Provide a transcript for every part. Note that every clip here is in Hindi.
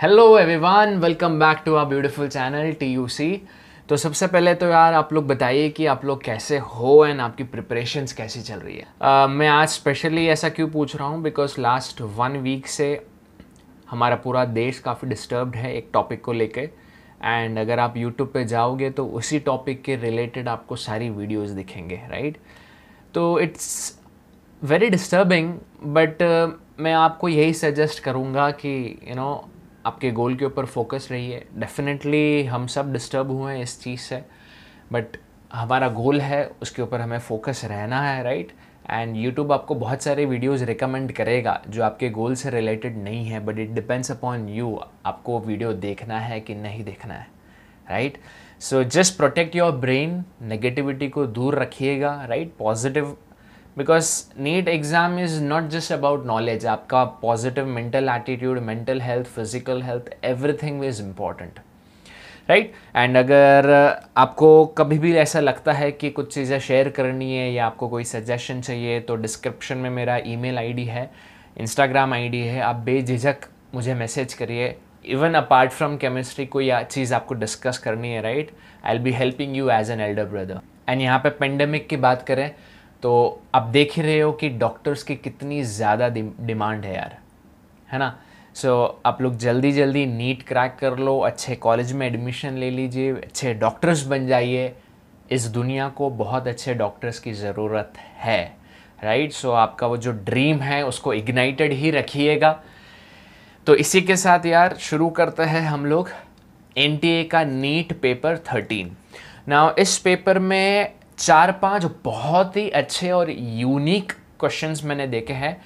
Hello everyone welcome back to our beautiful channel TUC तो सबसे पहले तो यार आप लोग बताइए कि आप लोग कैसे हो एंड आपकी प्रिपरेशंस कैसी चल रही है uh, मैं आज स्पेशली ऐसा क्यों पूछ रहा हूँ बिकॉज लास्ट वन वीक से हमारा पूरा देश काफ़ी डिस्टर्ब्ड है एक टॉपिक को लेके एंड अगर आप यूट्यूब पे जाओगे तो उसी टॉपिक के रिलेटेड आपको सारी वीडियोस दिखेंगे राइट तो इट्स वेरी डिस्टर्बिंग बट मैं आपको यही सजेस्ट करूँगा कि यू you नो know, आपके गोल के ऊपर फोकस रही है डेफिनेटली हम सब डिस्टर्ब हुए हैं इस चीज़ से बट हमारा गोल है उसके ऊपर हमें फोकस रहना है राइट एंड यूट्यूब आपको बहुत सारे वीडियोस रिकमेंड करेगा जो आपके गोल से रिलेटेड नहीं है but it depends upon you आपको वीडियो देखना है कि नहीं देखना है right so just protect your brain negativity को दूर रखिएगा right positive because NEET exam is not just about knowledge आपका positive mental attitude mental health physical health everything is important right and अगर uh, आपको कभी भी ऐसा लगता है कि कुछ चीज़ें शेयर करनी है या आपको कोई सजेशन चाहिए तो डिस्क्रिप्शन में मेरा ईमेल आईडी है इंस्टाग्राम आईडी है आप बेझिझक मुझे मैसेज करिए इवन अपार्ट फ्रॉम केमिस्ट्री कोई चीज़ आपको डिस्कस करनी है right I'll be helping you as an elder brother and यहाँ पे पेंडेमिक की बात करें तो आप देख ही रहे हो कि डॉक्टर्स की कितनी ज़्यादा डिमांड है यार है ना सो so, आप लोग जल्दी जल्दी नीट क्रैक कर लो अच्छे कॉलेज में एडमिशन ले लीजिए अच्छे डॉक्टर्स बन जाइए इस दुनिया को बहुत अच्छे डॉक्टर्स की ज़रूरत है राइट right? सो so, आपका वो जो ड्रीम है उसको इग्नाइटेड ही रखिएगा तो इसी के साथ यार शुरू करते हैं हम लोग एन का नीट पेपर थर्टीन ना इस पेपर में चार पांच बहुत ही अच्छे और यूनिक क्वेश्चंस मैंने देखे हैं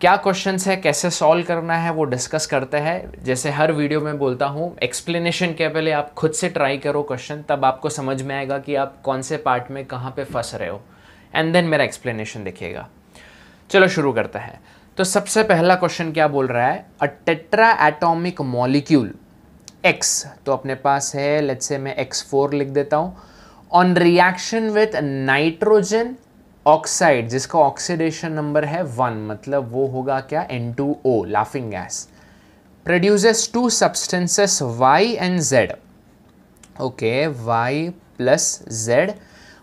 क्या क्वेश्चंस है कैसे सॉल्व करना है वो डिस्कस करते हैं जैसे हर वीडियो में बोलता हूँ एक्सप्लेनेशन के पहले आप खुद से ट्राई करो क्वेश्चन तब आपको समझ में आएगा कि आप कौन से पार्ट में कहाँ पे फंस रहे हो एंड देन मेरा एक्सप्लेनेशन देखिएगा चलो शुरू करते हैं तो सबसे पहला क्वेश्चन क्या बोल रहा है a tetra atomic molecule X तो अपने पास है लेट्स से मैं एक्स फोर लिख देता हूँ on reaction with nitrogen oxide जिसका ऑक्सीडेशन नंबर है वन मतलब वो होगा क्या N two O laughing gas produces two substances Y and Z okay Y plus Z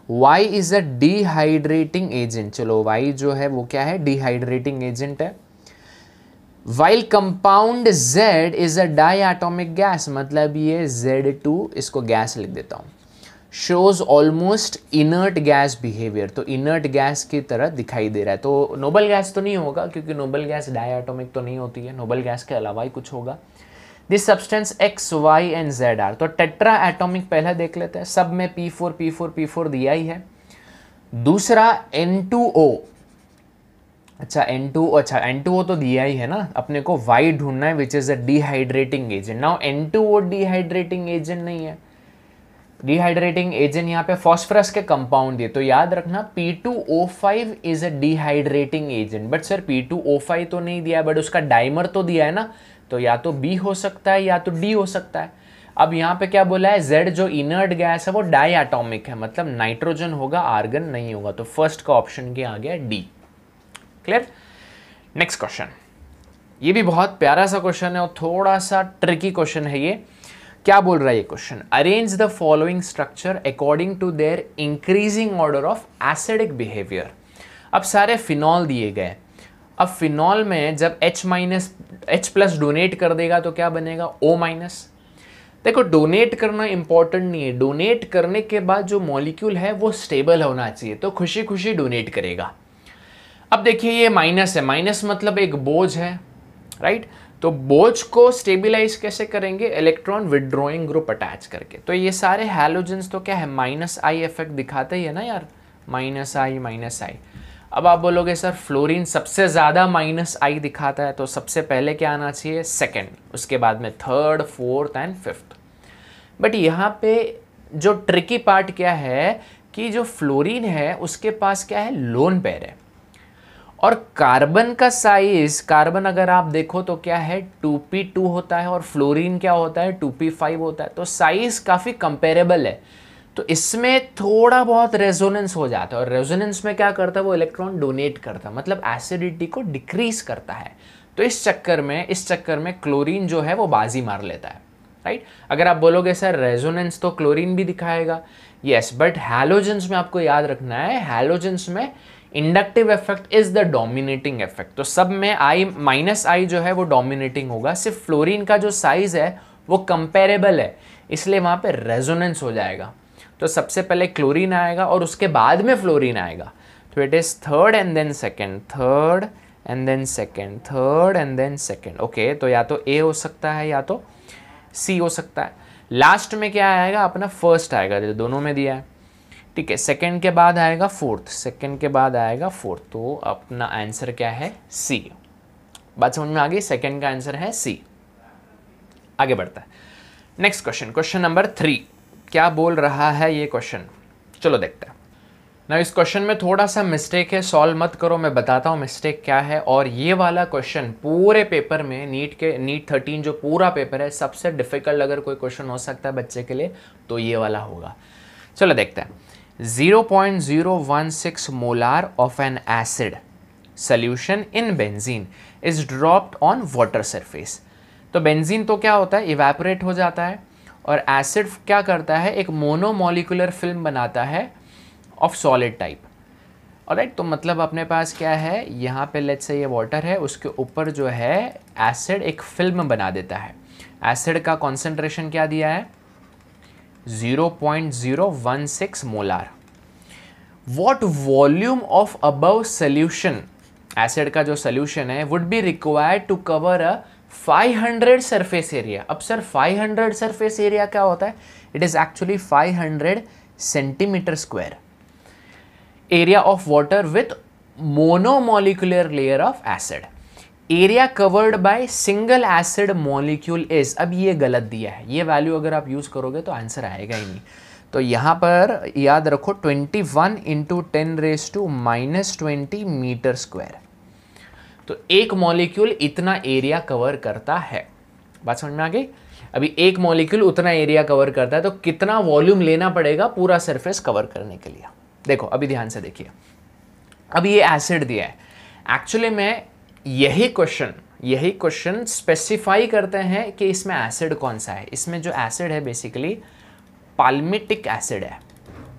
Y is a dehydrating agent चलो वाई जो है वो क्या है डिहाइड्रेटिंग एजेंट है while compound Z is a diatomic gas मतलब ये जेड टू इसको गैस लिख देता हूं shows almost inert gas behaviour तो इनर्ट गैस की तरह दिखाई दे रहा है तो नोबल गैस तो नहीं होगा क्योंकि नोबल गैस डायटोमिक तो नहीं होती है नोबल गैस के अलावा ही कुछ होगा this substance X Y and Z are तो टेट्रा एटोमिक पहले देख लेते हैं सब में P four P four P four दिया ही है दूसरा एन टू ओ अच्छा एन टू अच्छा एन टू ओ तो दिया ही है ना अपने को वाई ढूंढना है which is a dehydrating agent now N two O dehydrating agent नहीं है डिहाइड्रेटिंग एजेंट यहाँ पे फॉस्फरस के कंपाउंड दिए तो याद रखना P2O5 is a dehydrating agent but sir P2O5 तो नहीं दिया बट उसका डाइमर तो दिया है ना तो या तो बी हो सकता है या तो डी हो सकता है अब यहाँ पे क्या बोला है जेड जो इनर्ट गैस है वो डाई एटॉमिक है मतलब नाइट्रोजन होगा आर्गन नहीं होगा तो फर्स्ट का ऑप्शन क्या आ गया डी क्लियर नेक्स्ट क्वेश्चन ये भी बहुत प्यारा सा क्वेश्चन है और थोड़ा सा ट्रिकी क्वेश्चन है ये क्या बोल रहा है ये question arrange the following structure according to their increasing order of acidic behaviour अब सारे फिनॉल दिए गए अब फिनॉल में जब H minus H plus donate कर देगा तो क्या बनेगा O माइनस देखो डोनेट करना इंपॉर्टेंट नहीं है डोनेट करने के बाद जो मॉलिक्यूल है वो स्टेबल होना चाहिए तो खुशी खुशी डोनेट करेगा अब देखिए ये माइनस है माइनस मतलब एक बोझ है राइट right? तो बोझ को स्टेबिलाइज कैसे करेंगे इलेक्ट्रॉन विड्रॉइंग ग्रुप अटैच करके तो ये सारे हेलोजेंस तो क्या है माइनस आई इफेक्ट दिखाते ही है ना यार माइनस आई माइनस आई अब आप बोलोगे सर फ्लोरीन सबसे ज़्यादा माइनस आई दिखाता है तो सबसे पहले क्या आना चाहिए सेकेंड उसके बाद में third fourth and fifth but यहाँ पे जो ट्रिकी पार्ट क्या है कि जो फ्लोरीन है उसके पास क्या है लोन पेयर है और कार्बन का साइज कार्बन अगर आप देखो तो क्या है 2p2 होता है और फ्लोरीन क्या होता है 2p5 होता है तो साइज काफ़ी कंपेरेबल है तो इसमें थोड़ा बहुत रेजोनेंस हो जाता है और रेजोनेंस में क्या करता है वो इलेक्ट्रॉन डोनेट करता है मतलब एसिडिटी को डिक्रीज करता है तो इस चक्कर में इस चक्कर में क्लोरीन जो है वो बाजी मार लेता है राइट अगर आप बोलोगे सर रेजोनेंस तो क्लोरीन भी दिखाएगा यस बट हैलोजेंस में आपको याद रखना है हैलोजेंस में inductive effect is the dominating effect तो सब में आई माइनस आई जो है वो डोमिनेटिंग होगा सिर्फ फ्लोरीन का जो साइज है वो कंपेरेबल है इसलिए वहां पे रेजोनेंस हो जाएगा तो सबसे पहले क्लोरीन आएगा और उसके बाद में फ्लोरीन आएगा तो it is third and then second third and then second third and then second okay तो या तो ए हो सकता है या तो सी हो सकता है लास्ट में क्या आएगा अपना फर्स्ट आएगा जो दोनों में दिया है ठीक है सेकेंड के बाद आएगा फोर्थ सेकेंड के बाद आएगा फोर्थ तो अपना आंसर क्या है सी बात समझ में आ गई सेकेंड का आंसर है सी आगे बढ़ता है next question question number three क्या बोल रहा है ये क्वेश्चन चलो देखते हैं ना इस क्वेश्चन में थोड़ा सा मिस्टेक है सॉल्व मत करो मैं बताता हूँ मिस्टेक क्या है और ये वाला क्वेश्चन पूरे पेपर में नीट के नीट थर्टीन जो पूरा पेपर है सबसे डिफिकल्ट अगर कोई क्वेश्चन हो सकता है बच्चे के लिए तो ये वाला होगा चलो देखते हैं 0.016 molar of an acid solution in benzene is dropped on water surface. तो बेंजीन तो क्या होता है इवेपोरेट हो जाता है और एसिड क्या करता है एक मोनोमोलिकुलर फिल्म बनाता है ऑफ सॉलिड टाइप राइट तो मतलब अपने पास क्या है यहाँ पे लेट्स से ये वाटर है उसके ऊपर जो है एसिड एक फिल्म बना देता है एसिड का कॉन्सेंट्रेशन क्या दिया है 0.016 molar what volume of above solution acid का जो सल्यूशन है would be required to cover a 500 surface area अब सर 500 सरफेस एरिया क्या होता है it is actually 500 centimetre square area of water with monomolecular layer of acid area covered by single acid molecule is अब ये गलत दिया है ये वैल्यू अगर आप यूज़ करोगे तो आंसर आएगा ही नहीं तो यहाँ पर याद रखो twenty one into ten raise to minus twenty metre square तो एक मॉलिक्यूल इतना एरिया कवर करता है बात समझ में आ गई अभी एक मॉलिक्यूल उतना एरिया कवर करता है तो कितना वॉल्यूम लेना पड़ेगा पूरा सरफेस कवर करने के लिए देखो अभी ध्यान से देखिए अब ये एसिड दिया है एक्चुअली में यही क्वेश्चन यही क्वेश्चन स्पेसिफाई करते हैं कि इसमें एसिड कौन सा है इसमें जो एसिड है बेसिकली पाल्मिटिक एसिड है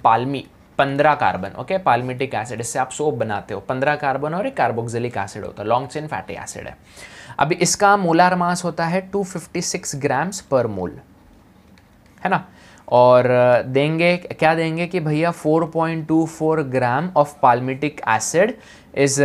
पाल्मी पंद्रह कार्बन ओके पाल्मिटिक एसिड इससे आप सोप बनाते हो पंद्रह कार्बन और एक कार्बोक्सिलिक एसिड होता है लॉन्ग चेन फैटी एसिड है अभी इसका मोलार मास होता है 256 ग्राम्स पर मोल है ना और देंगे क्या देंगे कि भैया 4.24 gram of palmitic acid is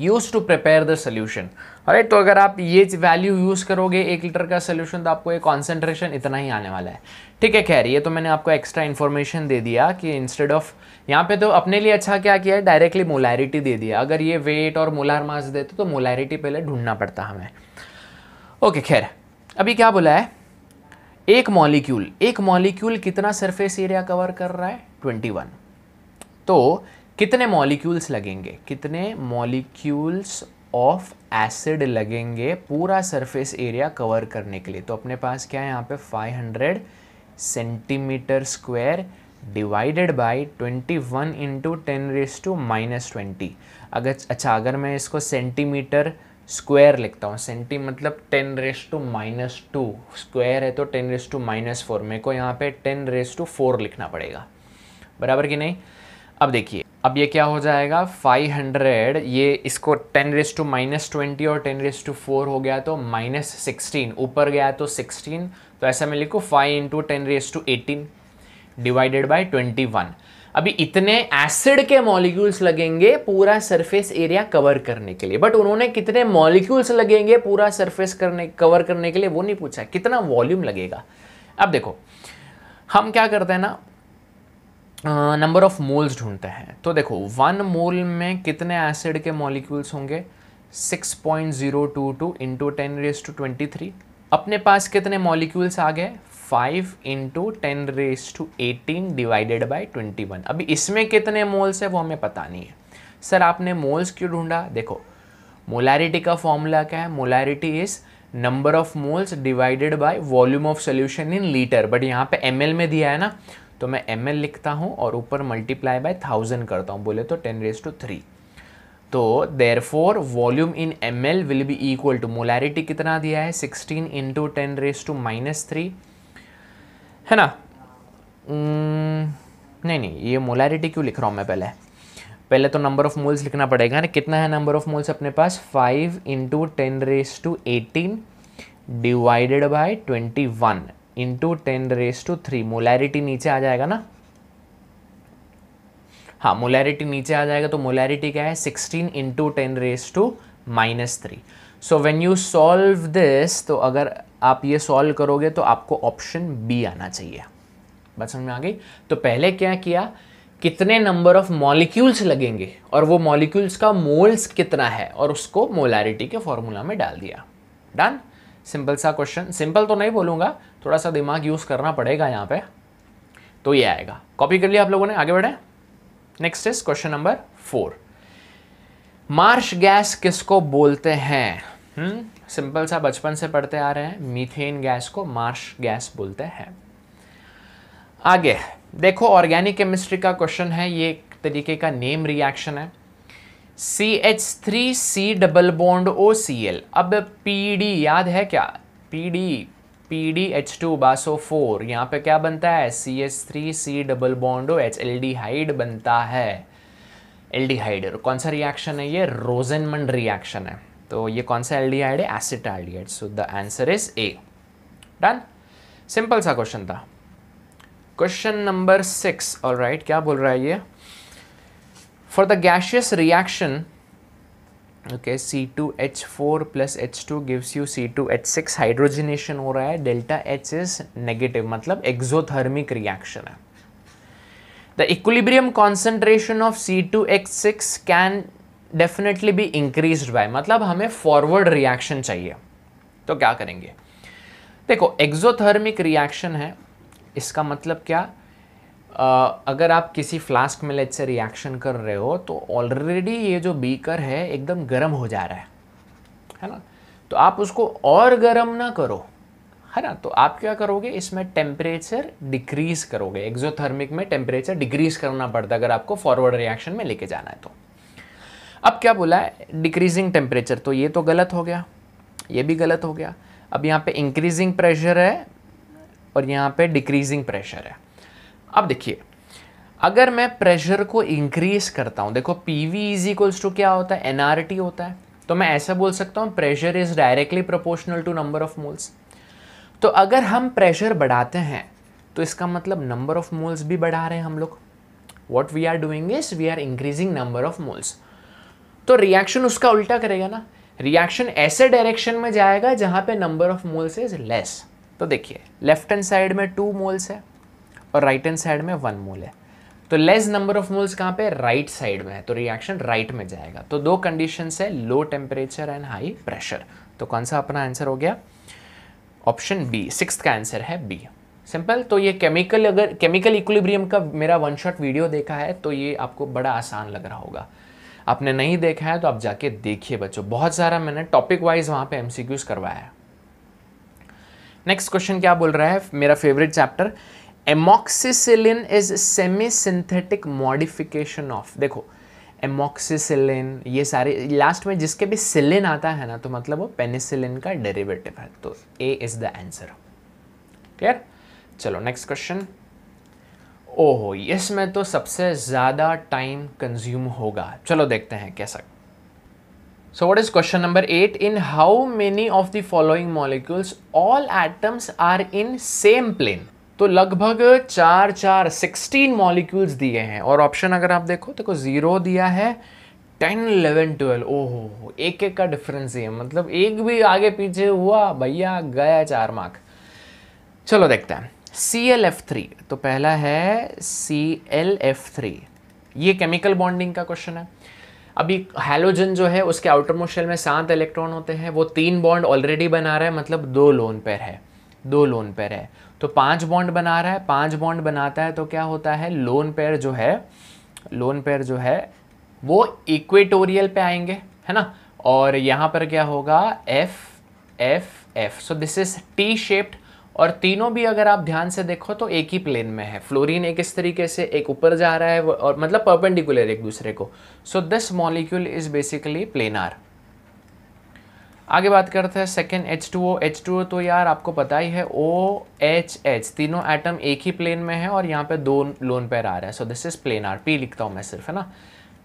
use to prepare the solution अरे तो अगर आप ये वैल्यू यूज़ करोगे एक लीटर का सोल्यूशन तो आपको ये कॉन्सेंट्रेशन इतना ही आने वाला है ठीक है खैर ये तो मैंने आपको एक्स्ट्रा इन्फॉर्मेशन दे दिया कि इंस्टेड ऑफ यहाँ पे तो अपने लिए अच्छा क्या किया है डायरेक्टली मोलैरिटी दे दिया अगर ये वेट और मोलार मास देते तो मोलैरिटी पहले ढूंढना पड़ता हमें ओके खैर अभी क्या बोला है एक मॉलिक्यूल एक मॉलिक्यूल कितना सरफेस एरिया कवर कर रहा है 21 तो कितने मॉलिक्यूल्स लगेंगे कितने मॉलिक्यूल्स ऑफ एसिड लगेंगे पूरा सरफेस एरिया कवर करने के लिए तो अपने पास क्या है यहाँ पे 500 centimetre square divided by 21 one into ten raise to minus twenty अगर अच्छा अगर मैं इसको सेंटीमीटर स्क्वायर लिखता हूँ सेंटी मतलब ten raise to minus two square है तो ten raise to minus four मेरे को यहाँ पे टेन रेस टू फोर लिखना पड़ेगा बराबर कि नहीं अब देखिए अब ये क्या हो जाएगा 500 ये इसको 10 रेस टू माइनस ट्वेंटी और 10 रेस टू फोर हो गया तो माइनस सिक्सटीन ऊपर गया तो 16 तो ऐसा मैं लिखूँ 5 into ten raise to eighteen divided by 21 अभी इतने एसिड के मॉलिक्यूल्स लगेंगे पूरा सरफेस एरिया कवर करने के लिए बट उन्होंने कितने मॉलिक्यूल्स लगेंगे पूरा सरफेस करने कवर करने के लिए वो नहीं पूछा कितना वॉल्यूम लगेगा अब देखो हम क्या करते हैं ना नंबर ऑफ मोल्स ढूंढते हैं तो देखो वन मोल में कितने एसिड के मॉलिक्यूल्स होंगे 6.022 into ten raise to twenty three अपने पास कितने मॉलिक्यूल्स आ गए 5 into ten raise to eighteen divided by twenty one अभी इसमें कितने मोल्स है वो हमें पता नहीं है सर आपने मोल्स क्यों ढूंढा देखो मोलैरिटी का फॉर्मूला क्या है molarity is number of moles divided by volume of solution in litre but यहाँ पे एम में दिया है ना तो मैं एम लिखता हूँ और ऊपर मल्टीप्लाई बाय थाउजेंड करता हूँ बोले तो टेन रेज टू थ्री तो there four volume in M L will be equal to molarity कितना दिया है sixteen into ten raise to minus three है ना hmm, नहीं नहीं ये मोलैरिटी क्यों लिख रहा हूँ मैं पहले पहले तो नंबर ऑफ मोल्स लिखना पड़ेगा ना कितना है नंबर ऑफ मोल्स अपने पास five into ten raise to eighteen divided by twenty one into ten raise to three molarity नीचे आ जाएगा ना हाँ मोलैरिटी नीचे आ जाएगा तो मोलैरिटी क्या है sixteen into ten raise to minus three so when you solve this तो अगर आप ये सॉल्व करोगे तो आपको ऑप्शन बी आना चाहिए बस समझ में आ गई तो पहले क्या किया कितने नंबर ऑफ मॉलिक्यूल्स लगेंगे और वो मॉलिक्यूल्स का मोल्स कितना है और उसको मोलैरिटी के फॉर्मूला में डाल दिया डन सिंपल सा क्वेश्चन सिंपल तो नहीं बोलूंगा थोड़ा सा दिमाग यूज़ करना पड़ेगा यहाँ पे तो ये आएगा कॉपी कर लिया आप लोगों ने आगे बढ़े next is question number four marsh gas किसको बोलते हैं सिंपल हम्म, सा बचपन से पढ़ते आ रहे हैं मीथेन गैस को मार्श गैस बोलते हैं आगे देखो ऑर्गेनिक केमिस्ट्री का क्वेश्चन है ये एक तरीके का नेम रिएक्शन है C H three C double bond O C L अब पी डी याद है क्या P D P D H two बासो फोर यहाँ पर क्या बनता है C S three C double bond O H L D hyde बनता है एल डी हाइड कौन सा रिएक्शन है ये रोजेनमंड रिएक्शन है तो ये कौन सा एल डी हाइड है hyde so the answer is A done simple सा क्वेश्चन था question number six all right क्या बोल रहा है ये for the gaseous reaction okay C two H four plus H two gives you C two H six hydrogenation हो रहा है डेल्टा एच इज नेगेटिव मतलब एक्जोथर्मिक रिएक्शन है off C two H six can definitely be increase by मतलब हमें फॉरवर्ड रिएक्शन चाहिए तो क्या करेंगे देखो एक्सोथर्मिक रिएक्शन है इसका मतलब क्या अगर आप किसी फ्लास्क में लेट से रिएक्शन कर रहे हो तो ऑलरेडी ये जो बीकर है एकदम गर्म हो जा रहा है है ना तो आप उसको और गर्म ना करो है ना तो आप क्या करोगे इसमें टेम्परेचर डिक्रीज करोगे एक्जोथर्मिक में टेम्परेचर डिक्रीज करना पड़ता है अगर आपको फॉरवर्ड रिएक्शन में लेके जाना है तो अब क्या बोला है डिक्रीजिंग टेम्परेचर तो ये तो गलत हो गया ये भी गलत हो गया अब यहाँ पे इंक्रीजिंग प्रेशर है और यहाँ पे डिक्रीजिंग प्रेशर है अब देखिए अगर मैं प्रेशर को इंक्रीज करता हूँ देखो P V is equals to क्या होता है एनआरटी टी होता है तो मैं ऐसा बोल सकता हूँ pressure is directly proportional to number of moles तो अगर हम प्रेशर बढ़ाते हैं तो इसका मतलब नंबर ऑफ मोल्स भी बढ़ा रहे हैं हम लोग what we are doing is we are increasing number of moles तो रिएक्शन उसका उल्टा करेगा ना रिएक्शन ऐसे डायरेक्शन में जाएगा जहाँ पे number of moles is less तो देखिए लेफ्ट हैंड साइड में टू मोल्स है और राइट हैंड साइड में वन मोल है तो लेस नंबर ऑफ मोल्स कहाँ पे राइट right साइड में है तो रिएक्शन राइट right में जाएगा तो दो कंडीशन है low temperature and high pressure तो कौन सा अपना आंसर हो गया ऑप्शन बी सिक्स का आंसर है बी सिंपल तो ये केमिकल अगर केमिकल इक्विलिब्रियम का मेरा वन शॉट वीडियो देखा है तो ये आपको बड़ा आसान लग रहा होगा आपने नहीं देखा है तो आप जाके देखिए बच्चों बहुत सारा मैंने टॉपिक वाइज वहाँ पे एमसीक्यूज करवाया है नेक्स्ट क्वेश्चन क्या बोल रहा है मेरा favourite chapter amoxicillin is semi synthetic modification of देखो एमोक्सिसिलिन ये सारे लास्ट में जिसके भी सिलिन आता है ना तो मतलब वो पेनिसिलिन का डेरिवेटिव है तो A is the answer clear चलो नेक्स्ट क्वेश्चन ओहो इसमें तो सबसे ज़्यादा टाइम कंज्यूम होगा चलो देखते हैं कैसा so what is question number eight in how many of the following molecules all atoms are in same plane तो लगभग चार चार सिक्सटीन मॉलिक्यूल्स दिए हैं और ऑप्शन अगर आप देखो देखो ज़ीरो दिया है टेन इलेवन ट्वेल्व ओहो एक एक का डिफरेंस ही है मतलब एक भी आगे पीछे हुआ भैया गया चार मार्क चलो देखते हैं सी एल एफ थ्री तो पहला है सी एल एफ थ्री ये केमिकल बॉन्डिंग का क्वेश्चन है अभी हेलोजन जो है उसके आउटर मोशन में सात इलेक्ट्रॉन होते हैं वो तीन बॉन्ड ऑलरेडी बना रहा है मतलब दो लोन पेयर है दो लोन पेयर है तो पांच बॉन्ड बना रहा है पांच बॉन्ड बनाता है तो क्या होता है लोन पेयर जो है लोन पेयर जो है वो इक्वेटोरियल पे आएंगे है ना और यहाँ पर क्या होगा F F F so this is T shaped और तीनों भी अगर आप ध्यान से देखो तो एक ही प्लेन में है फ्लोरीन एक इस तरीके से एक ऊपर जा रहा है और मतलब परपेंडिकुलर एक दूसरे को so this molecule is basically planar आगे बात करते हैं second H two O H two O तो यार आपको पता ही है ओ एच एच तीनों एटम एक ही प्लेन में है और यहाँ पे दो लोन पेयर आ रहा है so this is planar P लिखता हूँ मैं सिर्फ है ना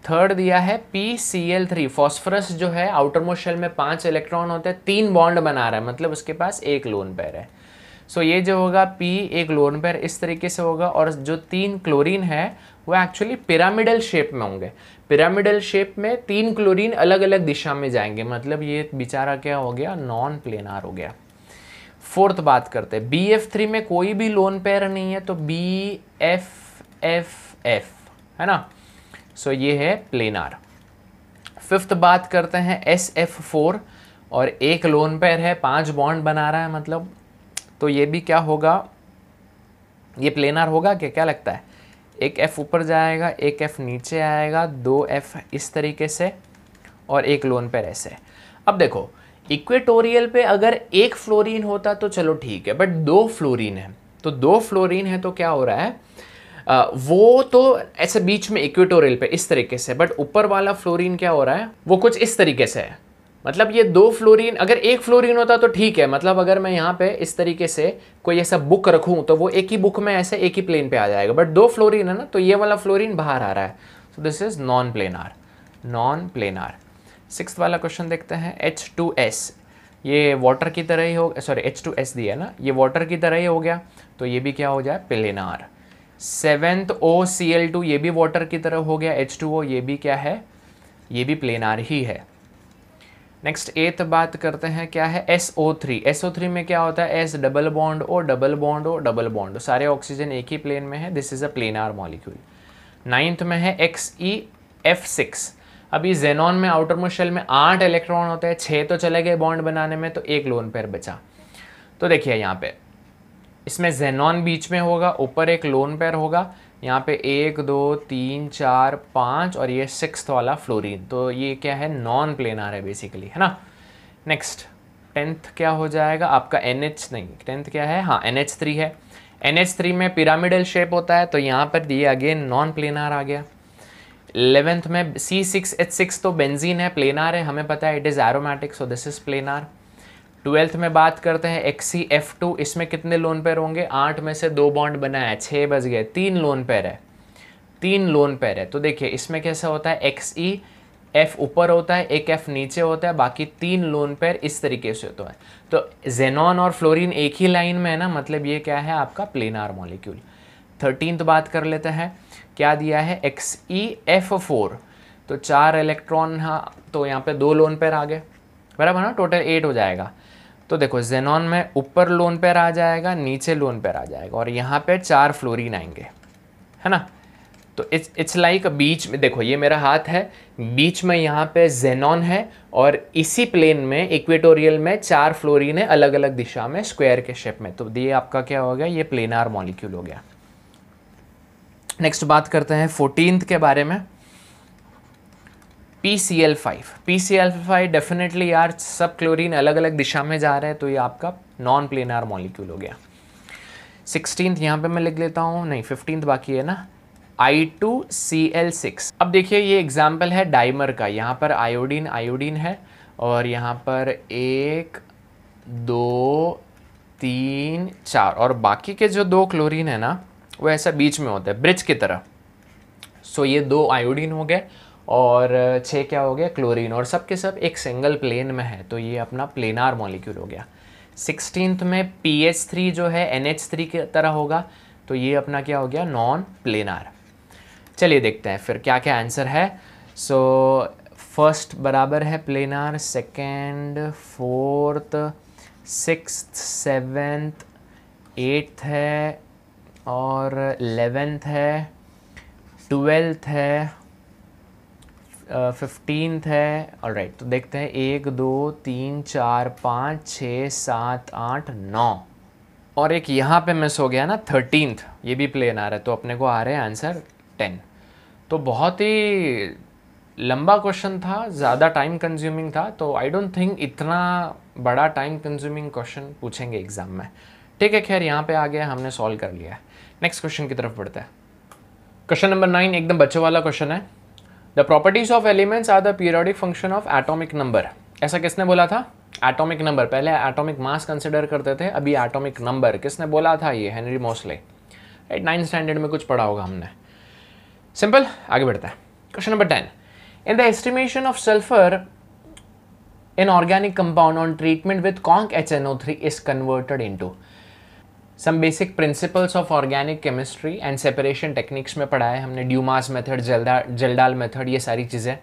थर्ड दिया है P C L three phosphorus जो है आउटर मोशन में पांच इलेक्ट्रॉन होते हैं तीन बॉन्ड बना रहा है मतलब उसके पास एक लोन पेयर है सो so, ये जो होगा P एक लोन पेयर इस तरीके से होगा और जो तीन क्लोरीन है वो एक्चुअली पिरामिडल शेप में होंगे पिरामिडल शेप में तीन क्लोरीन अलग अलग दिशा में जाएंगे मतलब ये बेचारा क्या हो गया नॉन प्लेनार हो गया फोर्थ बात करते हैं बी एफ थ्री में कोई भी लोन पेयर नहीं है तो बी एफ एफ एफ है ना सो so ये है प्लेनार फिफ्थ बात करते हैं एस एफ फोर और एक लोन पेयर है पांच बॉन्ड बना रहा है मतलब तो ये भी क्या होगा ये प्लेनार होगा क्या क्या लगता है एक एफ़ ऊपर जाएगा एक एफ़ नीचे आएगा दो एफ़ इस तरीके से और एक लोन पर ऐसे अब देखो इक्वेटोरियल पे अगर एक फ्लोरीन होता तो चलो ठीक है बट दो फ्लोरीन है तो दो फ्लोरीन है तो क्या हो रहा है आ, वो तो ऐसे बीच में इक्वेटोरियल पे इस तरीके से बट ऊपर वाला फ्लोरीन क्या हो रहा है वो कुछ इस तरीके से है मतलब ये दो फ्लोरीन अगर एक फ्लोरीन होता तो ठीक है मतलब अगर मैं यहाँ पे इस तरीके से कोई ऐसा बुक रखूँ तो वो एक ही बुक में ऐसे एक ही प्लेन पे आ जाएगा बट दो फ्लोरीन है ना तो ये वाला फ्लोरीन बाहर आ रहा है so this is non planar non planar six वाला क्वेश्चन देखते हैं एच टू एस ये वाटर की तरह ही हो सॉरी एच टू एस दिया ना ये वाटर की तरह ही हो गया तो ये भी क्या हो जाए planar seventh O C L two ये भी वाटर की तरह हो गया एच टू ओ ये भी क्या है ये भी प्लेनार ही है नेक्स्ट एथ बात करते हैं क्या है S O three S O three में क्या होता है S double bond O double bond O double bond सारे ऑक्सीजन एक ही प्लेन में है this is a planar molecule ninth में है एक्स ई एफ सिक्स अभी जेनॉन में आउटर मोशल में आठ इलेक्ट्रॉन होते हैं छः तो चले गए बॉन्ड बनाने में तो एक लोन पेयर बचा तो देखिए यहाँ पे इसमें जेनॉन बीच में होगा ऊपर एक लोन पेयर होगा यहाँ पे एक दो तीन चार पाँच और ये सिक्स वाला फ्लोरीन तो ये क्या है नॉन प्लेनार है बेसिकली है ना नेक्स्ट टेंथ क्या हो जाएगा आपका एन नहीं टेंथ क्या है हाँ एन थ्री है एन थ्री में पिरामिडल शेप होता है तो यहाँ पर ये अगेन नॉन प्लेनार आ गया इलेवेंथ में सी सिक्स एच सिक्स तो बेंजीन है प्लेनार है हमें पता है it is aromatic so this is planar twelfth में बात करते हैं एक्स सी एफ टू इसमें कितने लोन पेयर होंगे आठ में से दो बॉन्ड बनाया है छः बज गए तीन लोन पेयर है तीन लोन पेयर है तो देखिए इसमें कैसा होता है एक्स ई एफ ऊपर होता है एक एफ नीचे होता है बाकी तीन लोन पेयर इस तरीके से होता है तो जेनॉन और फ्लोरीन एक ही लाइन में है ना मतलब ये क्या है आपका प्लेनार मॉलिक्यूल थर्टीन तो बात कर लेते हैं क्या दिया है एक्स ई एफ फोर तो चार इलेक्ट्रॉन हाँ तो यहाँ पे दो लोन पेयर आ गए बराबर ना टोटल एट हो जाएगा तो देखो जेनॉन में ऊपर लोन पेयर आ जाएगा नीचे लोन पेयर आ जाएगा और यहाँ पे चार फ्लोरिन आएंगे है ना तो इट्स इट्स लाइक बीच में देखो ये मेरा हाथ है बीच में यहाँ पे जेनॉन है और इसी प्लेन में इक्वेटोरियल में चार फ्लोरिन है अलग अलग दिशा में स्क्वायर के शेप में तो ये आपका क्या हो गया ये प्लेनार मॉलिक्यूल हो गया नेक्स्ट बात करते हैं फोर्टीन के बारे में P C L five P C L five definitely यार सब क्लोरीन अलग अलग दिशा में जा रहे हैं तो ये आपका नॉन प्लेनार मॉलिक्यूल हो गया सिक्सटीन यहाँ पे मैं लिख लेता हूँ नहीं फिफ्टींथ बाकी है ना I two C L six अब देखिए ये एग्जाम्पल है डाइमर का यहाँ पर आयोडीन आयोडीन है और यहाँ पर एक दो तीन चार और बाकी के जो दो क्लोरीन है ना वो ऐसा बीच में होता है ब्रिज की तरह सो so, ये दो आयोडीन हो गए और छः क्या हो गया क्लोरीन और सब के सब एक सिंगल प्लेन में है तो ये अपना प्लेनार मॉलिक्यूल हो गया सिक्सटीनथ में पी एच थ्री जो है एन एच थ्री की तरह होगा तो ये अपना क्या हो गया नॉन प्लेनार चलिए देखते हैं फिर क्या क्या आंसर है सो फर्स्ट बराबर है planar second fourth six seventh eighth है और एलेवेंथ है ट्वेल्थ है फिफ्टीन है और राइट तो देखते हैं एक दो तीन चार पाँच छः सात आठ नौ और एक यहाँ पे मिस हो गया ना थर्टीनथ ये भी प्लेन आ रहा है तो अपने को आ रहे हैं आंसर टेन तो बहुत ही लंबा क्वेश्चन था ज़्यादा टाइम कंज्यूमिंग था तो आई डोंट थिंक इतना बड़ा टाइम कंज्यूमिंग क्वेश्चन पूछेंगे एग्ज़ाम में ठीक है खैर यहाँ पे आ गया हमने सॉल्व कर लिया है नेक्स्ट क्वेश्चन की तरफ बढ़ते हैं क्वेश्चन नंबर नाइन एकदम बच्चों वाला क्वेश्चन है the properties of elements are the periodic function of atomic number ऐसा किसने बोला था एटॉमिक नंबर पहले एटॉमिक मास कंसिडर करते थे अभी एटॉमिक नंबर किसने बोला था ये Henry Moseley right ninth standard में कुछ पढ़ा होगा हमने सिंपल आगे बढ़ते हैं question number ten in the estimation of sulphur in organic compound on treatment with conc H N O three is converted in to some basic principles of organic chemistry and separation techniques में पढ़ा है हमने ड्यूमास मेथड जल्दा जलडाल मेथड ये सारी चीज़ें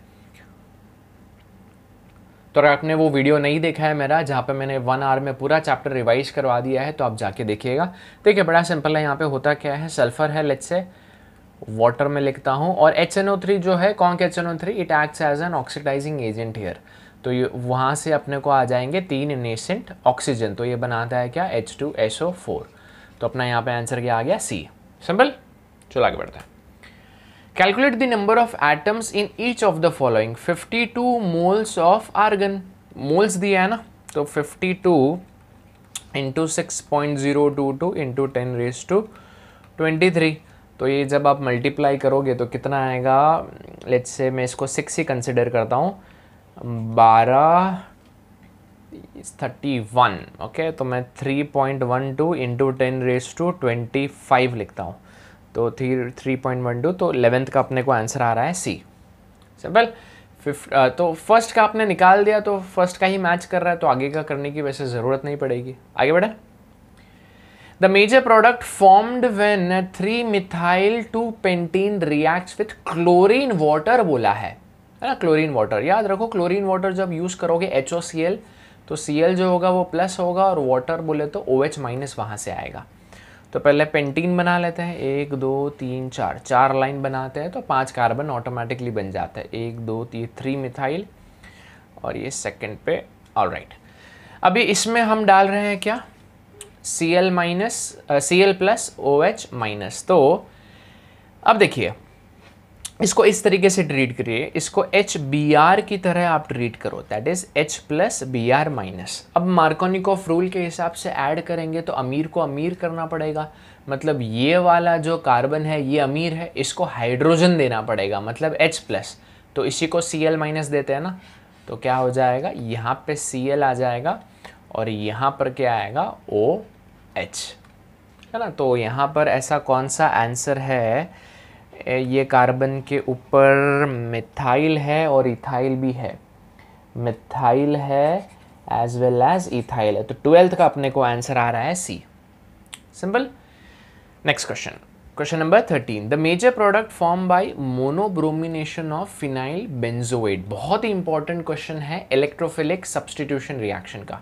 तो अगर आपने वो वीडियो नहीं देखा है मेरा जहाँ पे मैंने वन आवर में पूरा चैप्टर रिवाइज करवा दिया है तो आप जाके देखिएगा देखिए बड़ा सिंपल है यहाँ पे होता क्या है सल्फर है लेट्स से वाटर में लिखता हूँ और एच जो है conc H it acts as an oxidising agent here तो ये वहाँ से अपने को आ जाएंगे तीन नेसेंट ऑक्सीजन तो ये बनाता है क्या H two S O four तो अपना यहाँ पे आंसर क्या आ गया सी सिंपल चलो आगे बढ़ते हैं calculate the number of atoms in each of the following 52 moles of argon moles दिए है ना तो 52 two into six point zero two two into ten raise to twenty तो ये जब आप मल्टीप्लाई करोगे तो कितना आएगा लेट्स से मैं इसको सिक्स ही कंसिडर करता हूँ बारह थर्टी वन ओके तो मैं three point one two into ten raise to twenty five लिखता हूँ तो three three point one two तो इलेवेंथ का अपने को आंसर आ रहा है सी सिंपल फिफ्ट तो फर्स्ट का आपने निकाल दिया तो फर्स्ट का ही मैच कर रहा है तो आगे का करने की वैसे ज़रूरत नहीं पड़ेगी आगे बढ़े The major product formed when three methyl two pentene react with chlorine water बोला है है ना क्लोरीन वाटर याद रखो क्लोरीन वाटर जब यूज़ करोगे एच ओ सी एल तो सी जो होगा वो प्लस होगा और वाटर बोले तो ओ OH माइनस वहाँ से आएगा तो पहले पेंटीन बना लेते हैं एक दो तीन चार चार लाइन बनाते हैं तो पांच कार्बन ऑटोमेटिकली बन जाता है एक दो तीन थ्री मिथाइल और ये सेकंड पे ऑल राइट अभी इसमें हम डाल रहे हैं क्या C L minus C L plus O H minus तो अब देखिए इसको इस तरीके से ट्रीट करिए इसको एच बी आर की तरह आप ट्रीट करो that is H plus B R minus अब मार्कोनिकोफ रूल के हिसाब से ऐड करेंगे तो अमीर को अमीर करना पड़ेगा मतलब ये वाला जो कार्बन है ये अमीर है इसको हाइड्रोजन देना पड़ेगा मतलब एच प्लस तो इसी को सी एल माइनस देते हैं ना तो क्या हो जाएगा यहाँ पे सी एल आ जाएगा और यहाँ पर क्या आएगा ओ एच है ना तो यहाँ पर ऐसा कौन सा आंसर है ये कार्बन के ऊपर मिथाइल है और इथाइल भी है मिथाइल है एज वेल एज इथाइल है तो ट्वेल्थ का अपने को आंसर आ रहा है C simple next question question number thirteen the major product form by monobromination of phenyl benzoate बहुत ही इंपॉर्टेंट क्वेश्चन है इलेक्ट्रोफिलिक सब्सटीट्यूशन रिएक्शन का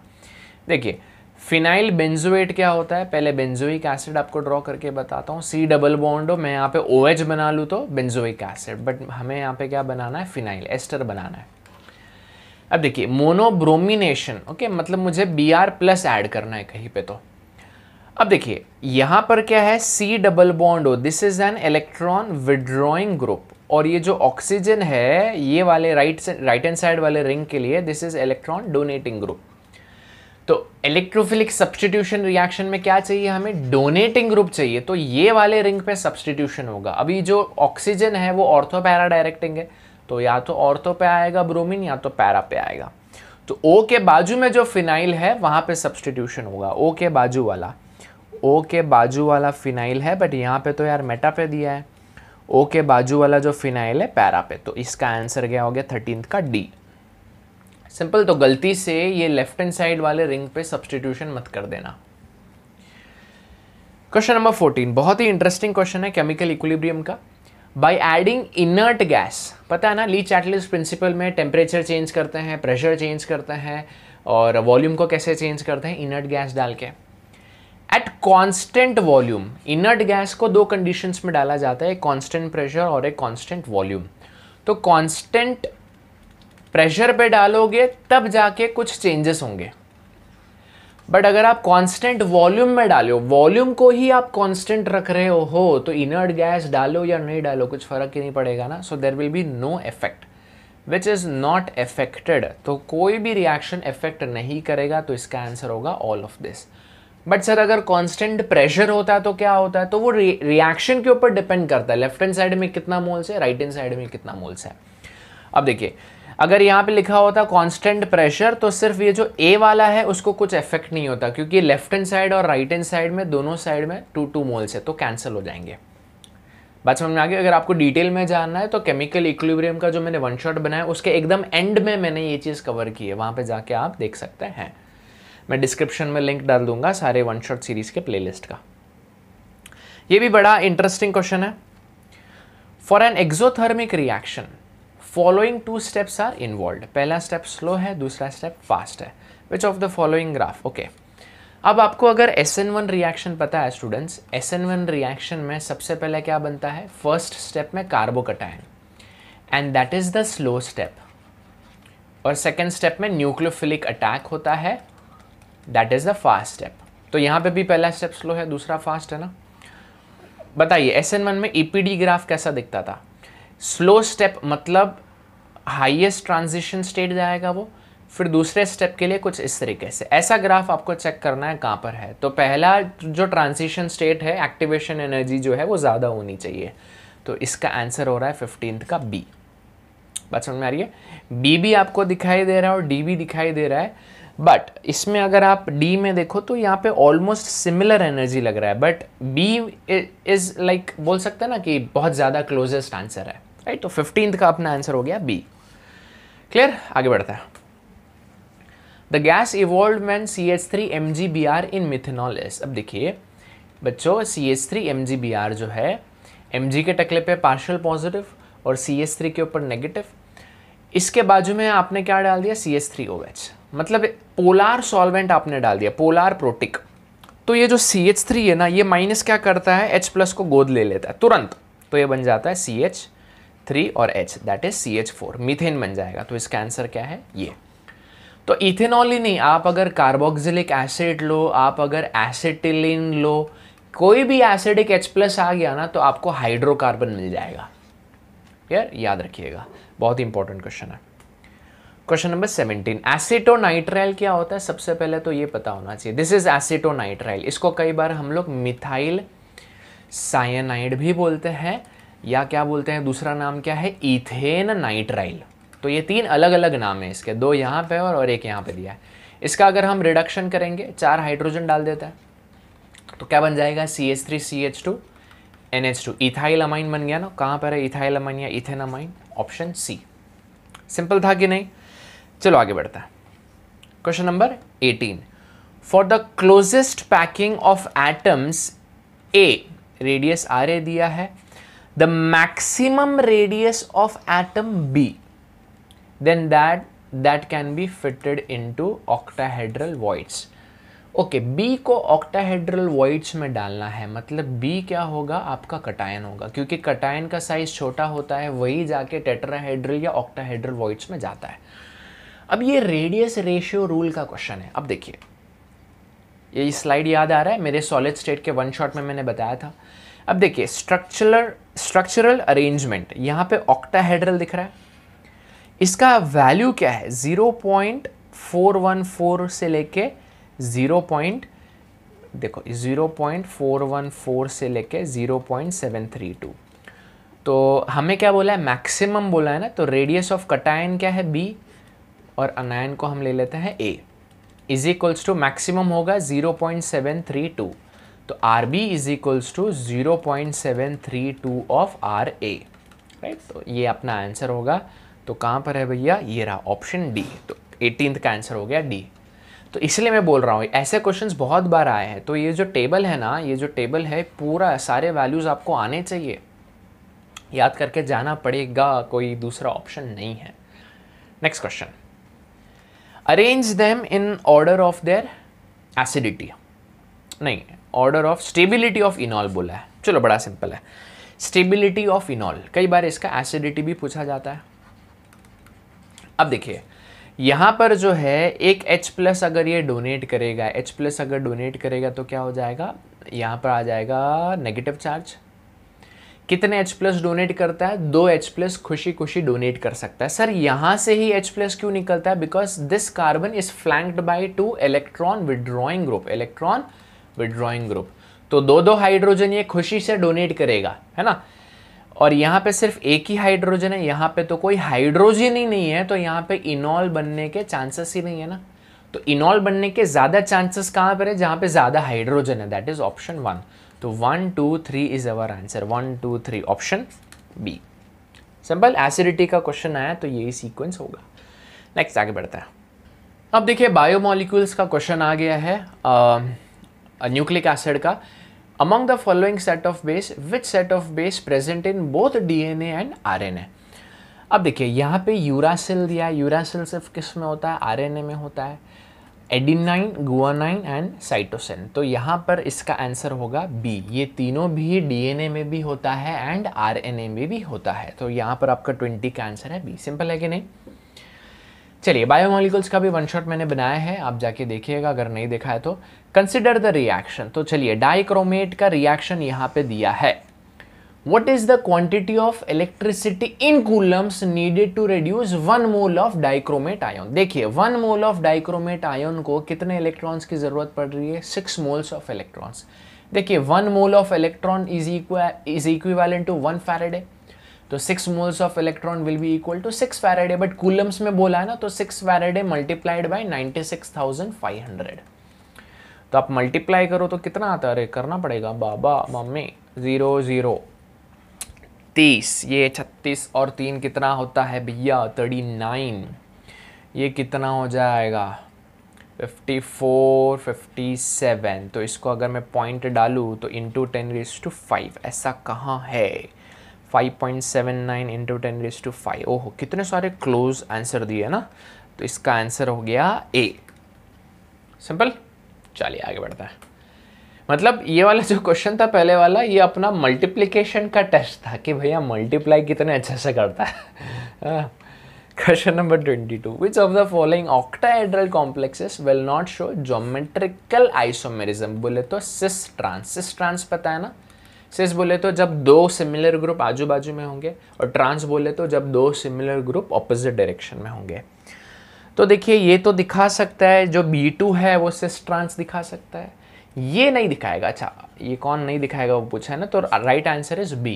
देखिए फिनाइल बेंजोएट क्या होता है पहले बेंजोइक एसिड आपको ड्रॉ करके बताता हूँ सी डबल बॉन्ड हो मैं यहाँ पे ओ OH बना लूँ तो बेंजोइक एसिड बट हमें यहाँ पे क्या बनाना है फिनाइल एस्टर बनाना है अब देखिए मोनोब्रोमिनेशन ओके मतलब मुझे बी आर प्लस एड करना है कहीं पे तो अब देखिए यहाँ पर क्या है सी डबल बॉन्ड हो this is an electron withdrawing group और ये जो ऑक्सीजन है ये वाले राइट राइट हैंड साइड वाले रिंग के लिए this is electron donating group तो इलेक्ट्रोफिलिक सब्सटीट्यूशन रिएक्शन में क्या चाहिए हमें डोनेटिंग ग्रुप चाहिए तो ये वाले रिंग पे सब्सटीट्यूशन होगा अभी जो ऑक्सीजन है वो पैरा डायरेक्टिंग है तो या तो ऑर्थो पे आएगा ब्रोमीन या तो पैरा पे आएगा तो ओ के बाजू में जो फिनाइल है वहां पे सब्सटीट्यूशन होगा ओ के बाजू वाला ओ के बाजू वाला फिनाइल है बट यहाँ पे तो यार मेटा पे दिया है ओ के बाजू वाला जो फिनाइल है पैरा पे तो इसका आंसर क्या हो गया थर्टीन का डी सिंपल तो गलती से ये लेफ्ट हैंड साइड वाले रिंग पे सब्सटीट्यूशन मत कर देना क्वेश्चन नंबर फोर्टीन बहुत ही इंटरेस्टिंग क्वेश्चन है केमिकल इक्विलिब्रियम का बाय एडिंग इनर्ट गैस पता है ना ली चैटलिस प्रिंसिपल में टेम्परेचर चेंज करते हैं प्रेशर चेंज करते हैं और वॉल्यूम को कैसे चेंज करते हैं इनर्ट गैस डाल के at constant volume inert gas को दो कंडीशंस में डाला जाता है एक कॉन्स्टेंट प्रेशर और एक कॉन्स्टेंट वॉल्यूम तो कॉन्स्टेंट प्रेशर पे डालोगे तब जाके कुछ चेंजेस होंगे बट अगर आप कांस्टेंट वॉल्यूम में डालो वॉल्यूम को ही आप कांस्टेंट रख रहे हो, हो तो इनर्ट गैस डालो या नहीं डालो कुछ फर्क ही नहीं पड़ेगा ना so there will be no effect which is not affected तो कोई भी रिएक्शन इफेक्ट नहीं करेगा तो इसका आंसर होगा all of this but sir अगर कांस्टेंट प्रेशर होता है तो क्या होता है तो वो रिएक्शन के ऊपर डिपेंड करता है लेफ्ट हैंड साइड में कितना मोल्स है राइट हैंड साइड में कितना मोल्स है अब देखिए अगर यहाँ पे लिखा होता कांस्टेंट प्रेशर तो सिर्फ ये जो ए वाला है उसको कुछ इफेक्ट नहीं होता क्योंकि लेफ्ट हैंड साइड और राइट हैंड साइड में दोनों साइड में टू टू मोल्स है तो कैंसिल हो जाएंगे बात समझ में आ गई अगर आपको डिटेल में जानना है तो केमिकल इक्विब्रियम का जो मैंने वन शॉट बनाया उसके एकदम एंड में मैंने ये चीज़ कवर की है वहाँ पर जाके आप देख सकते हैं मैं डिस्क्रिप्शन में लिंक डाल दूंगा सारे वन शॉट सीरीज़ के प्लेलिस्ट का ये भी बड़ा इंटरेस्टिंग क्वेश्चन है for an exothermic reaction following two steps are involve पहला स्टेप स्लो है दूसरा स्टेप फास्ट है which of the following graph okay अब आपको अगर एस एन वन रिएक्शन पता है students S N one reaction में सबसे पहले क्या बनता है फर्स्ट स्टेप में carbocation and that is the slow step और सेकेंड स्टेप में न्यूक्लियोफिलिक अटैक होता है that is the fast step तो यहाँ पे भी पहला स्टेप स्लो है दूसरा फास्ट है ना बताइए एस एन वन में ई पी डी ग्राफ कैसा दिखता था स्लो स्टेप मतलब हाईएस्ट ट्रांजिशन स्टेट जाएगा वो फिर दूसरे स्टेप के लिए कुछ इस तरीके से ऐसा ग्राफ आपको चेक करना है कहाँ पर है तो पहला जो ट्रांजिशन स्टेट है एक्टिवेशन एनर्जी जो है वो ज़्यादा होनी चाहिए तो इसका आंसर हो रहा है फिफ्टींथ का बी बात समझ में आ रही है बी भी आपको दिखाई दे रहा है और डी भी दिखाई दे रहा है बट इसमें अगर आप डी में देखो तो यहाँ पे ऑलमोस्ट सिमिलर एनर्जी लग रहा है बट बी इज़ लाइक बोल सकते हैं ना कि बहुत ज़्यादा क्लोजेस्ट आंसर है राइट तो फिफ्टींथ का अपना आंसर हो गया बी क्लियर आगे बढ़ता है the gas evolve when C H three M G B R in S अब देखिए बच्चों C H three M G B R जो है एम जी के टकले पे पार्शल पॉजिटिव और सी एच थ्री के ऊपर नेगेटिव इसके बाजू में आपने क्या डाल दिया C H three O H मतलब पोलार सॉल्वेंट आपने डाल दिया पोलार प्रोटिक तो ये जो सी एच थ्री है ना ये माइनस क्या करता है एच प्लस को गोद ले लेता है तुरंत तो ये बन जाता है सी एच थ्री और H that is C H four methane बन जाएगा तो इसका आंसर क्या है ये तो इथेनॉल ही नहीं आप अगर कार्बोक्सिलिक एसिड लो आप अगर एसिटिलिन लो कोई भी एसिडिक एच प्लस आ गया ना तो आपको हाइड्रोकार्बन मिल जाएगा यार याद रखिएगा बहुत इंपॉर्टेंट क्वेश्चन है क्वेश्चन नंबर सेवनटीन एसिटोनाइट्राइल क्या होता है सबसे पहले तो ये पता होना चाहिए दिस इज एसिटोनाइट्राइल इसको कई बार हम लोग मिथाइल साइनाइड भी बोलते हैं या क्या बोलते हैं दूसरा नाम क्या है इथेन नाइट्राइल तो ये तीन अलग अलग नाम है इसके दो यहाँ पे और, और एक यहाँ पे दिया है इसका अगर हम रिडक्शन करेंगे चार हाइड्रोजन डाल देते हैं तो क्या बन जाएगा C H three C H two N H two ethyl amine बन गया ना कहाँ पर है इथाइल अमाइन या ethane amine option C simple था कि नहीं चलो आगे बढ़ते हैं question number eighteen for the closest packing of atoms A radius R A दिया है the maximum radius of atom B, then that that can be fitted into octahedral voids. Okay okay, B को ऑक्टाहेड्रल वॉइड्स में डालना है मतलब B क्या होगा आपका कटायन होगा क्योंकि कटायन का साइज छोटा होता है वही जाके टेट्राहेड्रल या ऑक्टाहेड्रल वॉइड्स में जाता है अब ये रेडियस रेशियो रूल का क्वेश्चन है अब देखिए ये स्लाइड याद आ रहा है मेरे सॉलिड स्टेट के वन शॉट में मैंने बताया था अब देखिए स्ट्रक्चरल स्ट्रक्चरल अरेंजमेंट यहाँ पे ऑक्टाहेड्रल दिख रहा है इसका वैल्यू क्या है 0.414 से लेके 0. देखो 0.414 से लेके 0.732 तो हमें क्या बोला है मैक्सिमम बोला है ना तो रेडियस ऑफ कटायन क्या है बी और अनायन को हम ले लेते हैं A is equals to maximum होगा 0.732 तो R B is equals to zero point seven three two of R A right तो ये अपना आंसर होगा तो कहाँ पर है भैया ये रहा ऑप्शन डी तो एटीन का आंसर हो गया डी तो इसलिए मैं बोल रहा हूँ ऐसे क्वेश्चंस बहुत बार आए हैं तो ये जो टेबल है ना ये जो टेबल है पूरा सारे वैल्यूज़ आपको आने चाहिए याद करके जाना पड़ेगा कोई दूसरा ऑप्शन नहीं है next question arrange them in order of their acidity नहीं order of stability of enol बोला है चलो बड़ा सिंपल है स्टेबिलिटी ऑफ इनॉल कई बार इसका एसिडिटी भी पूछा जाता है अब देखिए यहाँ पर जो है एक H प्लस अगर ये डोनेट करेगा H प्लस अगर डोनेट करेगा तो क्या हो जाएगा यहाँ पर आ जाएगा नेगेटिव चार्ज कितने H प्लस डोनेट करता है दो H प्लस खुशी खुशी डोनेट कर सकता है सर यहाँ से ही H प्लस क्यों निकलता है because this carbon is flanked by two electron withdrawing group electron withdrawing group तो दो दो हाइड्रोजन ये खुशी से डोनेट करेगा है ना और यहाँ पे सिर्फ एक ही हाइड्रोजन है यहाँ पे तो कोई हाइड्रोजन ही नहीं है तो यहाँ पे इनॉल बनने के चांसेस ही नहीं है ना तो इनॉल बनने के ज़्यादा चांसेस कहाँ पर है जहाँ पे ज़्यादा हाइड्रोजन है दैट इज़ ऑप्शन वन तो one two three is our answer one two three option B simple acidity का क्वेश्चन आया तो यही सीक्वेंस होगा नेक्स्ट आगे बढ़ता है अब देखिए बायोमोलिक्यूल्स का क्वेश्चन आ गया है uh, न्यूक्लिक एसिड का among the following set of base which set of base present in both DNA and RNA अब देखिए यहाँ पे यूरासिल दिया यूरासिल सिर्फ किस में होता है आरएनए में होता है एडिनाइन गुआनाइन एंड साइटोसिन तो यहाँ पर इसका आंसर होगा बी ये तीनों भी डीएनए में भी होता है एंड आरएनए में भी होता है तो यहाँ पर आपका ट्वेंटी का आंसर है बी सिंपल है कि नहीं चलिए बायोमोलिकल्स का भी वन शॉट मैंने बनाया है आप जाके देखिएगा अगर नहीं देखा है तो कंसिडर द रिएक्शन तो चलिए डाइक्रोमेट का रिएक्शन यहाँ पे दिया है what is the quantity of electricity in coulombs needed to reduce one mole of dichromate ion देखिए one mole of dichromate ion को कितने इलेक्ट्रॉन्स की जरूरत पड़ रही है सिक्स मोल्स ऑफ इलेक्ट्रॉन्स देखिए one mole of electron is is equivalent to one faraday तो six moles of electron will be equal to six faraday but coulombs में बोला है ना तो six faraday multiplied by ninety six thousand five hundred तो आप मल्टीप्लाई करो तो कितना आता है करना पड़ेगा बाबा मम्मी ज़ीरो ज़ीरो तीस ये छत्तीस और तीन कितना होता है भैया थर्टी नाइन ये कितना हो जाएगा फिफ्टी फोर फिफ्टी सेवन तो इसको अगर मैं पॉइंट डालूँ तो into ten raise to five ऐसा कहाँ है five point seven nine into ten raise to five ओहो कितने सारे क्लोज आंसर दिए ना तो इसका आंसर हो गया ए सिंपल चलिए आगे बढ़ते हैं मतलब ये वाला जो क्वेश्चन था पहले वाला ये अपना मल्टीप्लिकेशन का टेस्ट था कि भैया मल्टीप्लाई कितने अच्छे से करता है question number twenty two which of the following octahedral complexes will not show geometrical isomerism बोले तो सिस ट्रांस सिस ट्रांस पता है ना सिस बोले तो जब दो सिमिलर ग्रुप आजू बाजू में होंगे और ट्रांस बोले तो जब दो सिमिलर ग्रुप ऑपोजिट डायरेक्शन में होंगे तो देखिए ये तो दिखा सकता है जो बी टू है वो सिस ट्रांस दिखा सकता है ये नहीं दिखाएगा अच्छा ये कौन नहीं दिखाएगा वो पूछा है ना तो राइट आंसर इज बी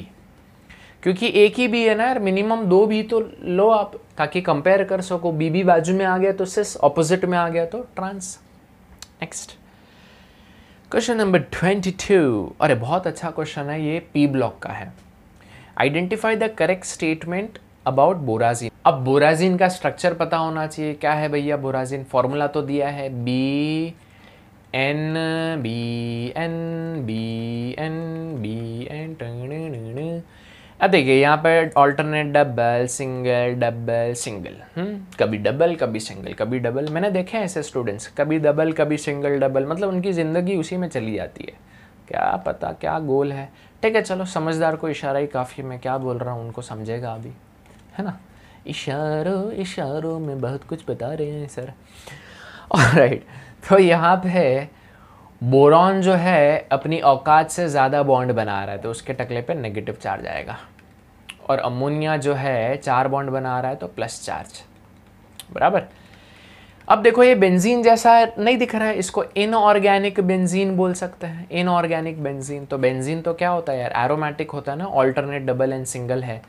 क्योंकि एक ही बी है ना यार मिनिमम दो भी तो लो आप ताकि कंपेयर कर सको बी बी बाजू में आ गया तो सिस ऑपोजिट में आ गया तो trans next question number twenty two अरे बहुत अच्छा क्वेश्चन है ये पी ब्लॉक का है identify the correct statement about borazine अब बोराजिन का स्ट्रक्चर पता होना चाहिए क्या है भैया बोराजिन फॉर्मूला तो दिया है B N B N B N B N टन अब देखिए यहाँ पर alternate double single double single कभी डबल कभी सिंगल कभी डबल मैंने देखे हैं ऐसे स्टूडेंट्स कभी डबल कभी सिंगल डबल मतलब उनकी ज़िंदगी उसी में चली जाती है क्या पता क्या गोल है ठीक है चलो समझदार को इशारा ही काफ़ी मैं क्या बोल रहा हूँ उनको समझेगा अभी है ना इशारों इशारों में बहुत कुछ बता रहे हैं सर और राइट तो यहाँ पे बोरॉन जो है अपनी औकात से ज़्यादा बॉन्ड बना रहा है तो उसके टकले पे नेगेटिव चार्ज आएगा और अमोनिया जो है चार बॉन्ड बना रहा है तो प्लस चार्ज बराबर अब देखो ये बेंजीन जैसा नहीं दिख रहा है इसको इनऑर्गेनिक बेंजीन बोल सकते हैं इनऑर्गेनिक बेंजीन तो बेंजीन तो क्या होता है यार एरोमेटिक होता है ना ऑल्टरनेट डबल एंड सिंगल है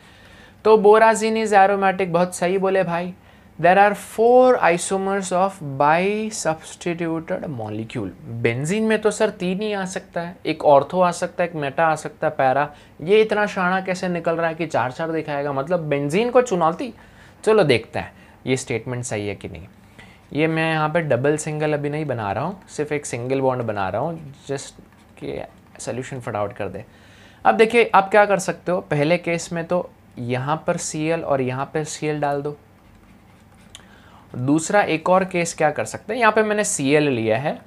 तो बोराजीन इज़ एरोमेटिक बहुत सही बोले भाई there are four isomers of bi substituted molecule benzene में तो सर तीन ही आ सकता है एक ऑर्थो आ सकता है एक मेटा आ सकता है पैरा ये इतना शाणा कैसे निकल रहा है कि चार चार दिखाएगा मतलब बेंजीन को चुनौती चलो देखते हैं ये स्टेटमेंट सही है कि नहीं ये मैं यहाँ पे डबल सिंगल अभी नहीं बना रहा हूँ सिर्फ एक सिंगल बॉन्ड बना रहा हूँ जस्ट के सोल्यूशन फटाउट कर दे अब देखिए आप क्या कर सकते हो पहले केस में तो यहाँ पर सी और यहाँ पर सी डाल दो दूसरा एक और केस क्या कर सकते हैं यहाँ पे मैंने सी लिया है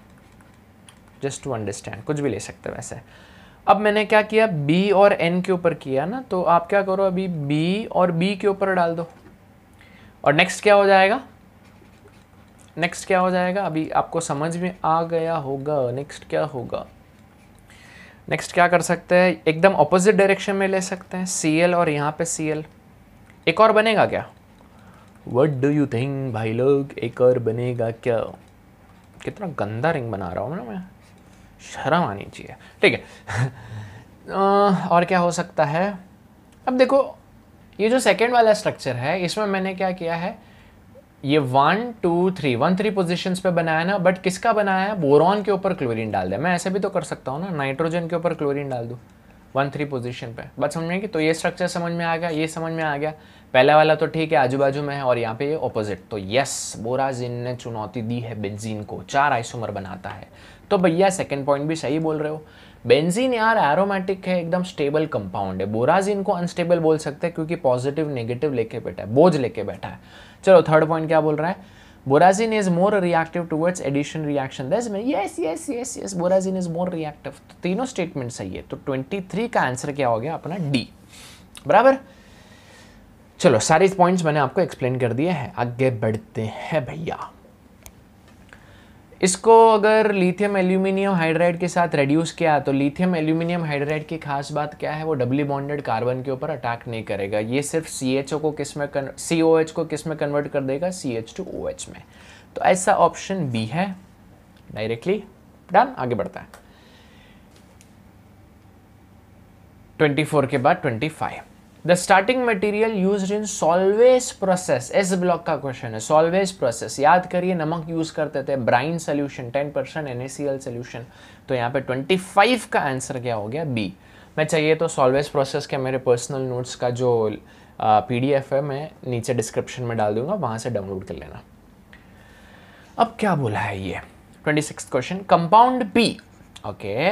जस्ट टू अंडरस्टैंड कुछ भी ले सकते हैं वैसे अब मैंने क्या किया B और N के ऊपर किया ना तो आप क्या करो अभी B और B के ऊपर डाल दो और नेक्स्ट क्या हो जाएगा नेक्स्ट क्या हो जाएगा अभी आपको समझ में आ गया होगा नेक्स्ट क्या होगा नेक्स्ट क्या कर सकते हैं एकदम अपोजिट डायरेक्शन में ले सकते हैं सी एल और यहाँ पे सी एल एक और बनेगा क्या वट डू यू थिंक भाई लोग एक और बनेगा क्या कितना गंदा रिंग बना रहा हूँ ना मैं शर्म आनी चाहिए ठीक है और क्या हो सकता है अब देखो ये जो सेकेंड वाला स्ट्रक्चर है इसमें मैंने क्या किया है ये one two three one three position पे बनाया ना बट किसका बनाया है बोरॉन के ऊपर क्लोरीन डाल दे मैं ऐसे भी तो कर सकता हूँ ना नाइट्रोजन के ऊपर क्लोरीन डाल दूँ वन थ्री पोजिशन पे बस समझ में तो ये स्ट्रक्चर समझ में आ गया ये समझ में आ गया पहला वाला तो ठीक है आजू बाजू में है और यहाँ पे ये ऑपोजिट तो यस बोराजिन ने चुनौती दी है बेंजीन को चार आइसोमर बनाता है तो भैया सेकेंड पॉइंट भी सही बोल रहे हो बेंजीन यार एरोमेटिक है एकदम स्टेबल कंपाउंड है बोराजिन को अनस्टेबल बोल सकते हैं क्योंकि पॉजिटिव नेगेटिव लेके बैठा है बोझ लेके बैठा है चलो थर्ड पॉइंट क्या बोल रहा है borazine is more reactive towards addition reaction दस mean yes yes yes yes borazine is more reactive तो तीनों स्टेटमेंट सही है तो 23 का आंसर क्या हो गया अपना डी बराबर चलो सारे पॉइंट्स मैंने आपको एक्सप्लेन कर दिए हैं आगे बढ़ते हैं भैया इसको अगर लिथियम एल्यूमिनियम हाइड्राइड के साथ रेड्यूस किया तो लिथियम एल्यूमिनियम हाइड्राइड की खास बात क्या है वो डबली बॉन्डेड कार्बन के ऊपर अटैक नहीं करेगा ये सिर्फ सी एच ओ को किस में सी ओ एच को किस में कन्वर्ट कर देगा C H two O H में तो ऐसा ऑप्शन बी है डायरेक्टली डन आगे बढ़ता है फोर के बाद five the starting material use in Solvay's process S block का क्वेश्चन है सॉल्वेज प्रोसेस याद करिए नमक यूज करते थे brine solution ten percent N solution तो यहाँ पे ट्वेंटी फाइव का आंसर क्या हो गया बी मैं चाहिए तो सॉल्वेज प्रोसेस के मेरे पर्सनल नोट्स का जो पी डी एफ है मैं नीचे डिस्क्रिप्शन में डाल दूंगा वहाँ से डाउनलोड कर लेना अब क्या बोला है ये twenty six question compound B okay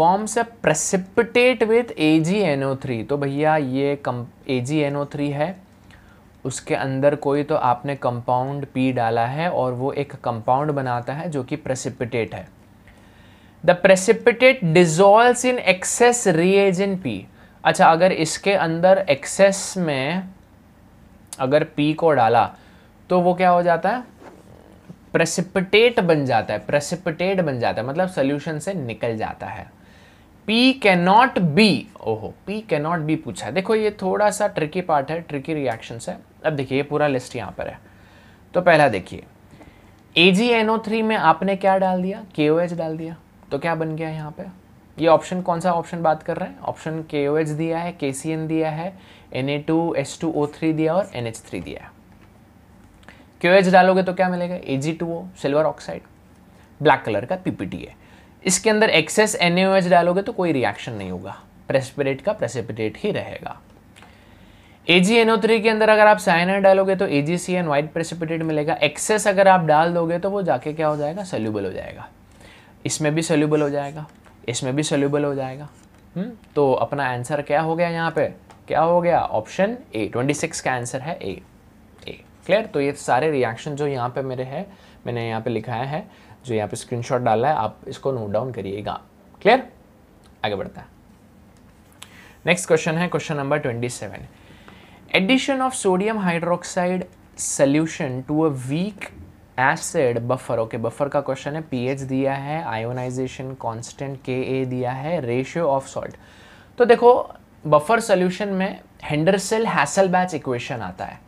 forms a precipitate with A G N O three तो भैया ये कम ए जी एन ओ थ्री है उसके अंदर कोई तो आपने कंपाउंड पी डाला है और वो एक कंपाउंड बनाता है जो कि प्रेसिपिटेट है the precipitate dissolve in excess reagent P अच्छा अगर इसके अंदर एक्सेस में अगर पी को डाला तो वो क्या हो जाता है प्रेसिपिटेट बन जाता है प्रेसिपिटेट बन जाता है मतलब सोल्यूशन से निकल जाता है पी नॉट बी ओहो पी नॉट बी पूछा है देखो ये थोड़ा सा ट्रिकी पार्ट है ट्रिकी रिएक्शंस है अब देखिए ये पूरा लिस्ट यहाँ पर है तो पहला देखिए ए जी थ्री में आपने क्या डाल दिया के ओ एच डाल दिया तो क्या बन गया यहाँ पे ये ऑप्शन कौन सा ऑप्शन बात कर रहे हैं ऑप्शन के ओ एच दिया है के सी एन दिया है N A two two O three दिया और एन एच थ्री दिया है के ओ एच डालोगे तो क्या मिलेगा A G two O silver oxide black colour का पीपीटी है इसके अंदर एक्सेस एन डालोगे तो कोई रिएक्शन नहीं होगा प्रेसिपिटेट का प्रेसिपिटेट ही रहेगा ए के अंदर अगर आप साइनर डालोगे तो AgCN वाइट प्रेसिपिटेट मिलेगा एक्सेस अगर आप डाल दोगे तो वो जाके क्या हो जाएगा सोल्यूबल हो जाएगा इसमें भी सोल्यूबल हो जाएगा इसमें भी सोल्यूबल हो जाएगा हुँ? हम्म, तो अपना आंसर क्या हो गया यहाँ पे क्या हो गया ऑप्शन ए 26 का आंसर है ए ए क्लियर तो ये सारे रिएक्शन जो यहाँ पे मेरे हैं मैंने यहाँ पे लिखाया है जो यहाँ पे स्क्रीनशॉट डाला है आप इसको नोट डाउन करिएगा क्लियर आगे बढ़ता है नेक्स्ट क्वेश्चन है question number twenty seven addition of sodium hydroxide solution to a weak acid buffer okay buffer का क्वेश्चन है पीएच दिया है आयोनाइजेशन कांस्टेंट के ए दिया है रेशियो ऑफ सॉल्ट तो देखो बफर सोल्यूशन में हेंडरसेल हैसल बैच इक्वेशन आता है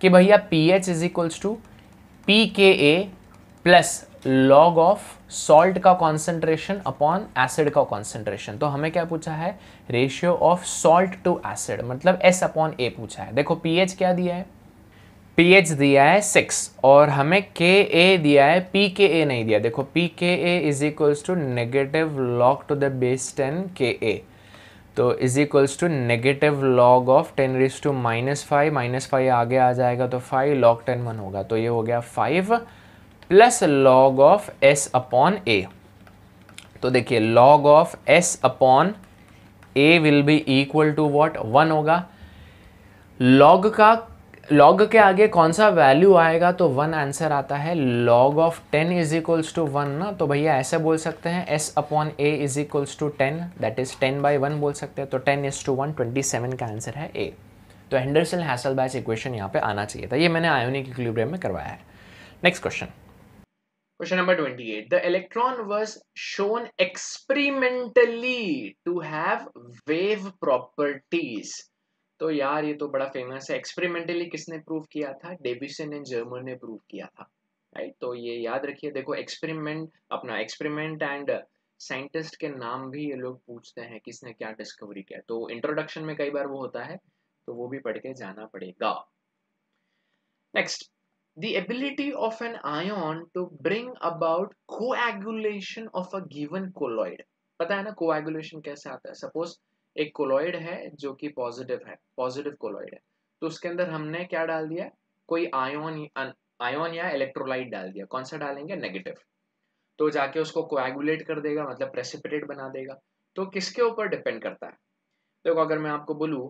कि भैया P H is equals to P K A plus log of salt का कॉन्सेंट्रेशन अपॉन एसिड का कॉन्सेंट्रेशन तो हमें क्या पूछा है ratio of salt to acid मतलब एस अपॉन ए पूछा है देखो पीएच क्या दिया है पीएच दिया है सिक्स और हमें के ए दिया है पी के ए नहीं दिया देखो P K A is equals to negative log to the base ten K A तो is equals to negative log of ten raise to minus five minus five आगे आ जाएगा तो फाइव लॉग टेन वन होगा तो ये हो गया five plus log of S upon A तो देखिए log of S upon A will be equal to what one होगा लॉग का लॉग के आगे कौन सा वैल्यू आएगा तो वन आंसर आता है log of ten is equals to one ना तो भैया ऐसे बोल सकते हैं S upon A is equals to ten that is ten by one बोल सकते हैं तो ten is to one twenty seven का आंसर है ए तो हैंडरसन हैसल बैस इक्वेशन यहाँ पे आना चाहिए था ये मैंने आयोनिक इक्विलिब्रियम में करवाया है next question Question number 28. The electron was shown experimentally to have wave properties तो यार ये तो बड़ा फेमस है एक्सपेरिमेंटली किसने प्रूव किया था डेविसन एंड जर्मन ने प्रूव किया था राइट तो ये याद रखिए देखो एक्सपेरिमेंट अपना एक्सपेरिमेंट एंड साइंटिस्ट के नाम भी ये लोग पूछते हैं किसने क्या डिस्कवरी किया तो इंट्रोडक्शन में कई बार वो होता है तो वो भी पढ़ के जाना पड़ेगा next the ability of an ion to bring about coagulation of a given colloid पता है ना कोएगुलेशन कैसे आता है सपोज एक कोलॉइड है जो कि पॉजिटिव है पॉजिटिव कोलॉइड है तो उसके अंदर हमने क्या डाल दिया कोई आयोन आयोन या इलेक्ट्रोलाइट डाल दिया कौन सा डालेंगे नेगेटिव तो जाके उसको कोएगुलेट कर देगा मतलब प्रेसिपिटेट बना देगा तो किसके ऊपर डिपेंड करता है देखो तो अगर मैं आपको बोलूँ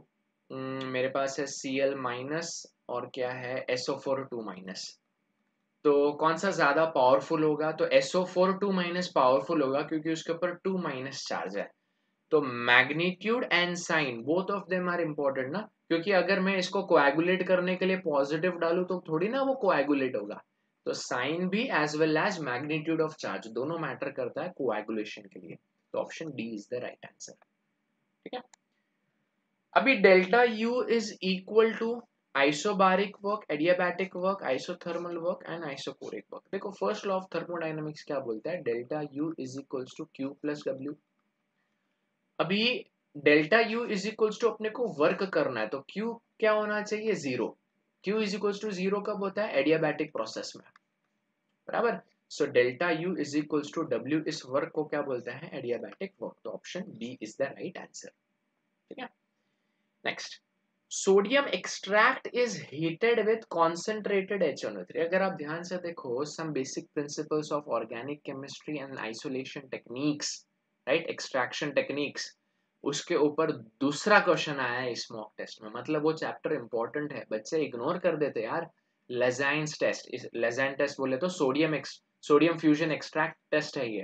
हम्म, मेरे पास है सी एल माइनस और क्या है एसओ फोर टू माइनस तो कौन सा ज़्यादा पावरफुल होगा तो S O four two minus powerful होगा क्योंकि उसके ऊपर टू माइनस चार्ज है तो magnitude and sign both of them are important ना क्योंकि अगर मैं इसको कोएगुलेट करने के लिए पॉजिटिव डालू तो थोड़ी ना वो कोएगुलेट होगा तो साइन भी as well as magnitude of charge दोनों मैटर करता है कोएगुलेशन के लिए तो option D is the right answer ठीक है अभी delta U is equal to isobaric work adiabatic work isothermal work and isochoric work देखो फर्स्ट लॉ ऑफ थर्मोडाइनमिक्स क्या बोलता है delta U is equals to Q plus W अभी delta U is equals to अपने को वर्क करना है तो क्यू क्या होना चाहिए zero Q is equals to zero कब होता है एडियाबैटिक प्रोसेस में बराबर so delta U is equals to W इस वर्क को क्या बोलते हैं एडियाबैटिक वर्क तो option B is the right answer ठीक है next sodium extract is heated with concentrated three अगर आप ध्यान से देखो some basic principles of organic chemistry and isolation techniques right extraction techniques उसके ऊपर दूसरा क्वेश्चन आया है इस मॉक टेस्ट में मतलब वो चैप्टर इंपॉर्टेंट है बच्चे इग्नोर कर देते यार लेजाइंस टेस्ट इस लेजाइन टेस्ट बोले तो sodium X sodium fusion extract test है ये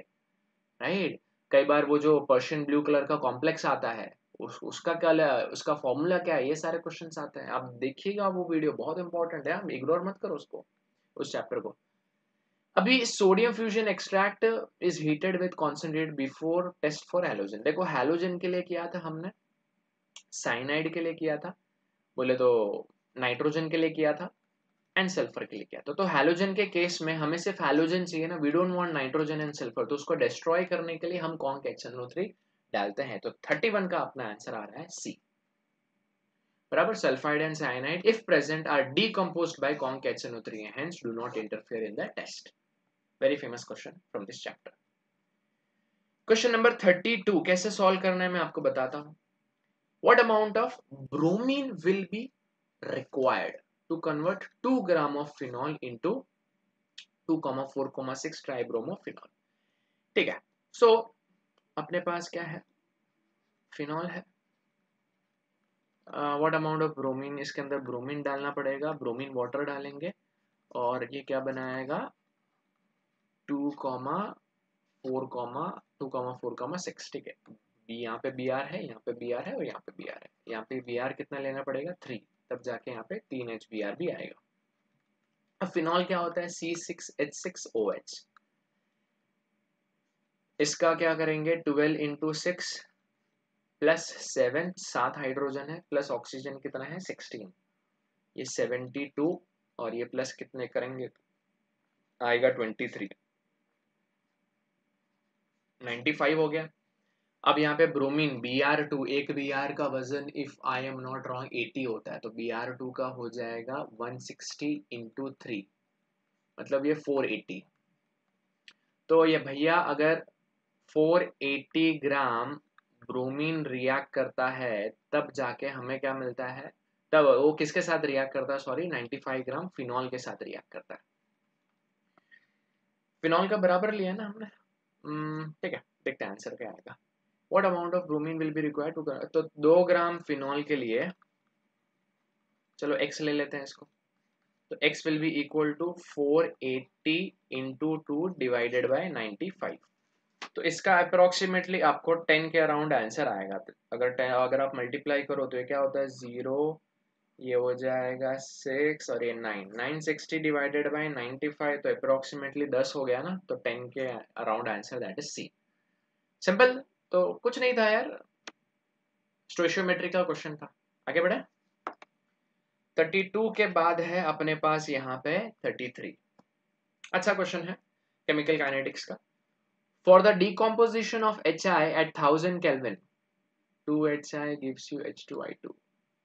राइट right? कई बार वो जो पर्शियन ब्लू कलर का कॉम्प्लेक्स आता है उस, उसका क्या उसका फॉर्मूला क्या है ये सारे क्वेश्चन आते हैं आप देखिएगा वो वीडियो बहुत इंपॉर्टेंट है आप इग्नोर मत करो उसको उस चैप्टर को अभी sodium fusion extract is heated with concentrate before test for halogen देखो हेलोजन के लिए किया था हमने साइनाइड के लिए किया था बोले तो नाइट्रोजन के लिए किया था एंड सल्फर के लिए किया था तो हेलोजन तो के केस में हमें सिर्फ हेलोजन चाहिए ना we don't want nitrogen and sulphur तो उसको डिस्ट्रॉय करने के लिए हम कौन एक्शन थ्री डालते हैं तो 31 का अपना आंसर आ रहा है सी बराबर sulphide and cyanide if present are decomposed by concatenated hence do not interfere in the test very famous question from this chapter question number 32 कैसे सॉल्व करना है मैं आपको बताता हूं what amount of bromine will be required to convert two gram of phenol into two comma four into 2.4.6 tribromophenol ठीक है सो so, अपने पास क्या है फिनॉल है व्हाट अमाउंट ऑफ ब्रोमीन इसके अंदर ब्रोमीन डालना पड़ेगा ब्रोमीन वाटर डालेंगे और ये क्या बनाएगा two comma four comma two comma four comma six ठीक है यहाँ पे बी आर है यहाँ पे बी आर है और यहाँ पे बी आर है यहाँ पे बी आर कितना लेना पड़ेगा थ्री तब जाके यहाँ पे तीन एच बी आर भी आएगा अब फिनॉल क्या होता है C six H six O H इसका क्या करेंगे twelve into six plus seven सात हाइड्रोजन है प्लस ऑक्सीजन कितना है सिक्सटीन ये सेवेंटी टू और ये प्लस कितने करेंगे आएगा ट्वेंटी थ्री नाइन्टी फाइव हो गया अब यहाँ पे ब्रोमीन बी आर टू एक बी आर का वजन if I am not wrong eighty होता है तो बी आर टू का हो जाएगा वन सिक्सटी इंटू थ्री मतलब ये फोर एटी तो ये भैया अगर 480 ग्राम ब्रोमीन रिएक्ट करता है तब जाके हमें क्या मिलता है तब वो किसके साथ रिएक्ट करता है सॉरी 95 ग्राम फिनॉल के साथ रिएक्ट करता है फिनॉल का बराबर लिया ना हमने हम्म, ठीक है देखते हैं आंसर क्या आएगा what amount of bromine will be require to तो दो ग्राम फिनॉल के लिए चलो एक्स ले लेते हैं इसको तो x will be equal to four eighty into two divided by ninety five तो इसका अप्रोक्सीमेटली आपको टेन के अराउंड आंसर आएगा अगर टेन अगर आप मल्टीप्लाई करो तो ये क्या होता है ज़ीरो ये हो जाएगा सिक्स और ये nine nine sixty divided by ninety five तो अप्रोक्सीमेटली दस हो गया ना तो टेन के around answer that is C simple तो कुछ नहीं था यार स्टोशियोमेट्री का क्वेश्चन था आगे बढ़े थर्टी टू के बाद है अपने पास यहाँ पे थर्टी थ्री अच्छा क्वेश्चन है केमिकल काइनेटिक्स का For the decomposition of HI at 1000 Kelvin, 2HI gives you H2I2.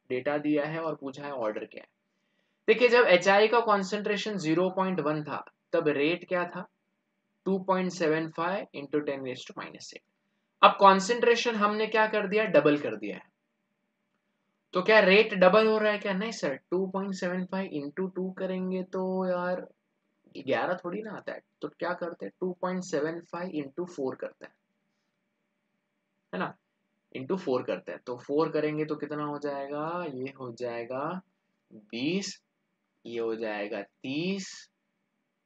Data दिया है और पूछा है ऑर्डर क्या है देखिए जब एच का कॉन्सेंट्रेशन 0.1 था तब रेट क्या था 2.75 point seven five minus eight अब कॉन्सेंट्रेशन हमने क्या कर दिया डबल कर दिया है तो क्या रेट डबल हो रहा है क्या नहीं sir 2.75 point seven five into two करेंगे तो यार ग्यारह थोड़ी ना आता है तो क्या करते हैं two point seven five into four करते हैं है ना इंटू फोर करते हैं तो फोर करेंगे तो कितना हो जाएगा ये हो जाएगा बीस ये हो जाएगा तीस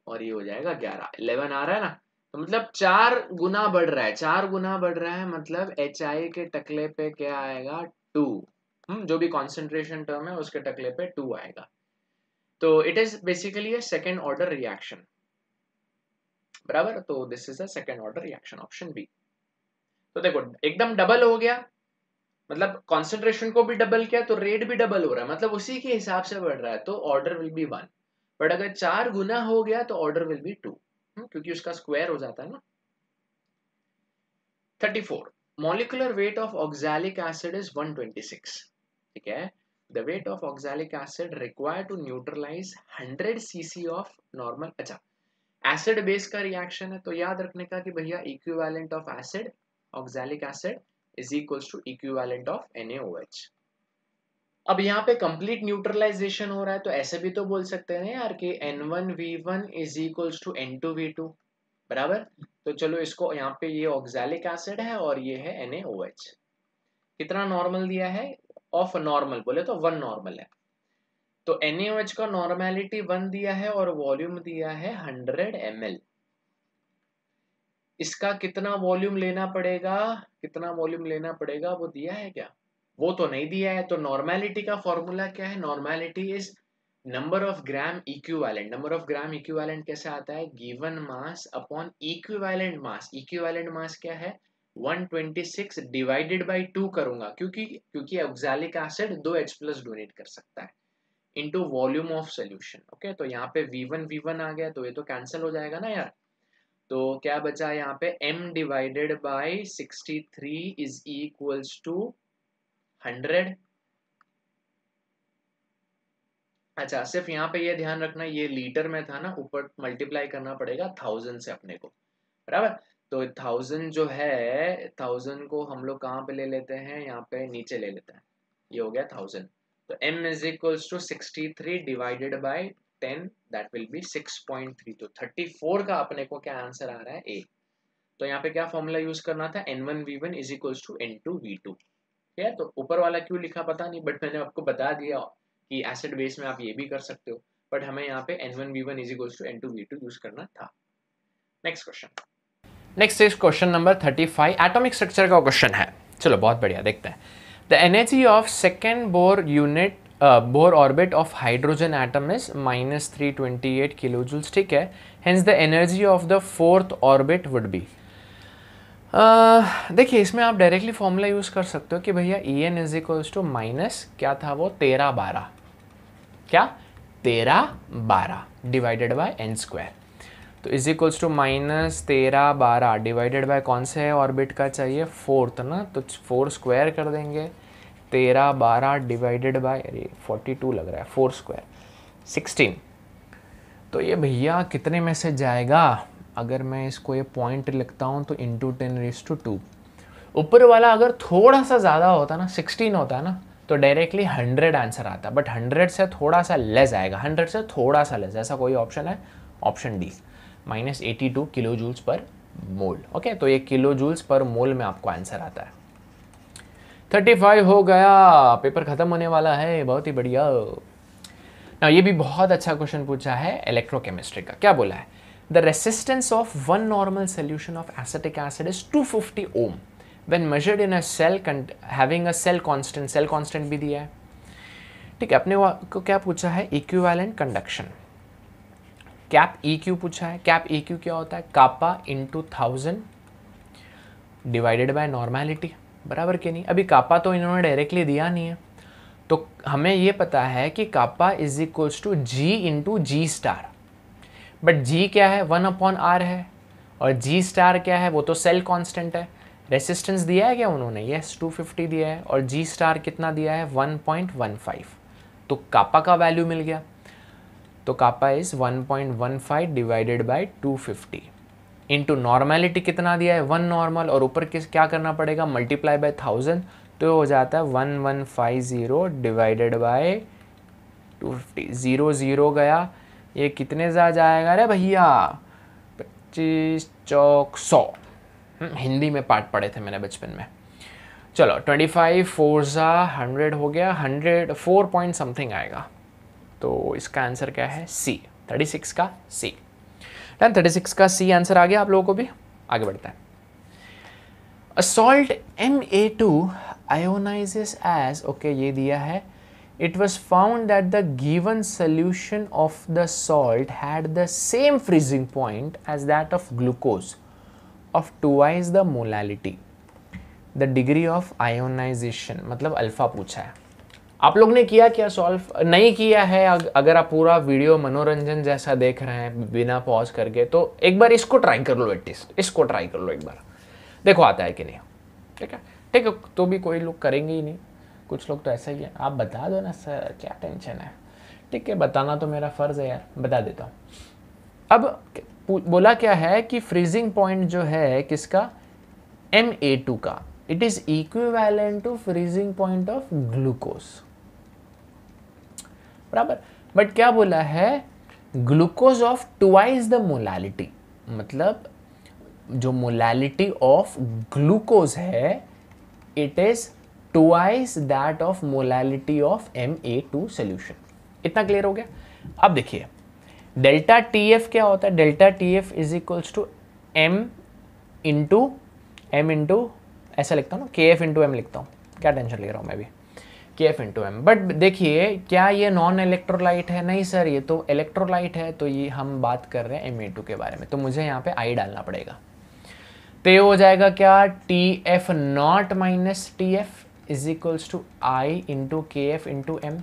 और ये हो जाएगा ग्यारह इलेवन आ रहा है ना तो मतलब चार गुना बढ़ रहा है चार गुना बढ़ रहा है मतलब एच आई के टकले पे क्या आएगा टू हम्म जो भी कॉन्सेंट्रेशन टर्म है उसके टकले पे टू आएगा तो it is basically a second order reaction बराबर तो this is a second order reaction option B तो देखो एकदम डबल हो गया मतलब कॉन्सेंट्रेशन को भी डबल किया तो रेट भी डबल हो रहा है मतलब उसी के हिसाब से बढ़ रहा है तो order will be one but अगर चार गुना हो गया तो ऑर्डर विल बी टू क्योंकि उसका स्क्वायर हो जाता है ना thirty four molecular weight of oxalic acid is one twenty six ठीक है the weight of oxalic acid required to neutralize 100 cc of normal अच्छा एसिड बेस का रिएक्शन है तो याद रखने का कि भैया equivalent of acid oxalic acid is equals to equivalent of NaOH अब यहाँ पे कंप्लीट न्यूट्रलाइजेशन हो रहा है तो ऐसे भी तो बोल सकते हैं यार कि N1V1 is equal to N2V2 बराबर तो चलो इसको यहाँ पे ये ऑक्सैलिक एसिड है और ये है NaOH कितना नॉर्मल दिया है ऑफ नॉर्मल बोले तो वन नॉर्मल है तो एन का नॉर्मैलिटी वन दिया है और वॉल्यूम दिया है हंड्रेड एम इसका कितना वॉल्यूम लेना पड़ेगा कितना वॉल्यूम लेना पड़ेगा वो दिया है क्या वो तो नहीं दिया है तो नॉर्मैलिटी का फॉर्मूला क्या है normality is number of gram equivalent number of gram equivalent कैसे आता है given mass upon equivalent mass equivalent mass क्या है 126 डिवाइडेड बाय 2 करूंगा क्योंकि क्योंकि ऑक्सैलिक एसिड 2H+ डोनेट कर सकता है into volume of solution okay तो यहां पे V1 V1 आ गया तो ये तो कैंसिल हो जाएगा ना यार तो क्या बचा यहां पे m divided by 63 is equals to 100 अच्छा सिर्फ यहां पे ये ध्यान रखना ये लीटर में था ना ऊपर मल्टीप्लाई करना पड़ेगा 1000 से अपने को बराबर तो थाउजेंड जो है थाउजेंड को हम लोग कहाँ पे ले लेते हैं यहाँ पे नीचे ले लेते हैं ये हो गया थाउजेंड तो m is equals to sixty three divided by ten that will be six point three तो थर्टी फोर का अपने को क्या आंसर आ रहा है ए तो यहाँ पे क्या फॉर्मूला यूज करना था N one V one is equals to N two V two ठीक है तो ऊपर वाला क्यों लिखा पता नहीं बट मैंने आपको बता दिया कि एसिड बेस में आप ये भी कर सकते हो बट हमें यहाँ पे N one V one is equals to N two V two use करना था next question next is question number thirty five atomic structure का क्वेश्चन है चलो बहुत बढ़िया देखते हैं the energy of second Bohr unit Bohr orbit of hydrogen atom is minus three twenty eight kilo joules ठीक है hence the energy of the fourth orbit would be देखिए इसमें आप डायरेक्टली फॉर्मूला यूज़ कर सकते हो कि भैया E N is equals to minus क्या था वो तेरह बारह क्या तेरह बारह डिवाइडेड बाय एन स्क्वायर तो इज इक्वल्स टू माइनस तेरह बारह डिवाइडेड बाय कौन से ऑर्बिट का चाहिए फोर्थ ना तो फोर स्क्वायर कर देंगे तेरह बारह डिवाइडेड बाय अरे फोर्टी टू लग रहा है फोर स्क्वायर सिक्सटीन तो ये भैया कितने में से जाएगा अगर मैं इसको ये पॉइंट लिखता हूँ तो into ten raise to two ऊपर वाला अगर थोड़ा सा ज़्यादा होता ना सिक्सटीन होता ना तो डायरेक्टली हंड्रेड आंसर आता बट हंड्रेड से थोड़ा सा लेस आएगा हंड्रेड से थोड़ा सा लेस ऐसा कोई ऑप्शन है option D minus eighty two kilo joules पर मोल ओके तो ये किलो जूल्स पर मोल में आपको आंसर आता है थर्टी फाइव हो गया पेपर ख़त्म होने वाला है बहुत ही बढ़िया ना ये भी बहुत अच्छा क्वेश्चन पूछा है इलेक्ट्रोकेमिस्ट्री का क्या बोला है the resistance of one normal solution of acetic acid is two fifty ohm when measured in a cell having a cell constant cell constant भी दिया है ठीक है अपने को क्या पूछा है equivalent conduction cap E e Q पूछा है कैप ई e क्यू क्या होता है kappa into thousand divided by normality बराबर के नहीं अभी कापा तो इन्होंने डायरेक्टली दिया नहीं है तो हमें ये पता है कि kappa is equals to G into G star but G क्या है वन अपॉन आर है और जी स्टार क्या है वो तो सेल कॉन्स्टेंट है रेसिस्टेंस दिया है क्या उन्होंने येस yes, 250 दिया है और जी स्टार कितना दिया है 1.15 तो कापा का वैल्यू मिल गया तो kappa is 1.15 divided by two into normality कितना दिया है वन नॉर्मल और ऊपर किस क्या करना पड़ेगा मल्टीप्लाई बाय थाउजेंड तो हो जाता है one one five zero divided by two fifty zero zero गया ये कितने ज़्यादा जाएगा अरे भैया पच्चीस चौक सौ हम्म, हिंदी में पाठ पढ़े थे मैंने बचपन में चलो ट्वेंटी फाइव फोर ज़ा हंड्रेड हो गया हंड्रेड फोर पॉइंट समथिंग आएगा तो इसका आंसर क्या है सी थर्टी सिक्स का सी डन थर्टी सिक्स का सी आंसर आ गया आप लोगों को भी आगे बढ़ता है salt M A two ionises as okay ये दिया है it was found that the given solution of the salt had the same freezing point as that of glucose of twice the molality the degree of ionisation मतलब अल्फा पूछा है आप लोग ने किया क्या सॉल्व नहीं किया है अगर आप पूरा वीडियो मनोरंजन जैसा देख रहे हैं बिना पॉज करके तो एक बार इसको ट्राई कर लो एटलीस्ट इसको ट्राई कर लो एक बार देखो आता है कि नहीं ठीक है ठीक है तो भी कोई लोग करेंगे ही नहीं कुछ लोग तो ऐसा ही है आप बता दो ना सर क्या टेंशन है ठीक है बताना तो मेरा फ़र्ज़ है यार बता देता हूँ अब बोला क्या है कि फ्रीजिंग पॉइंट जो है किसका एम ए टू का it is equal to freezing point of glucose बराबर बट क्या बोला है glucose of twice the molality मतलब जो मोलैलिटी ऑफ ग्लूकोज है it is twice that of molality of M A two solution इतना क्लियर हो गया अब देखिए डेल्टा टी एफ क्या होता है delta T F is equals to M into M into ऐसा लिखता हूँ ना के एफ इंटू एम लिखता हूँ क्या टेंशन ले रहा हूँ मैं भी के एफ इंटू एम बट देखिए क्या ये नॉन इलेक्ट्रोलाइट है नहीं सर ये तो इलेक्ट्रोलाइट है तो ये हम बात कर रहे हैं एम ए टू के बारे में तो मुझे यहाँ पे आई डालना पड़ेगा तो ये हो जाएगा क्या T F naught minus T F is equals to I into K F into M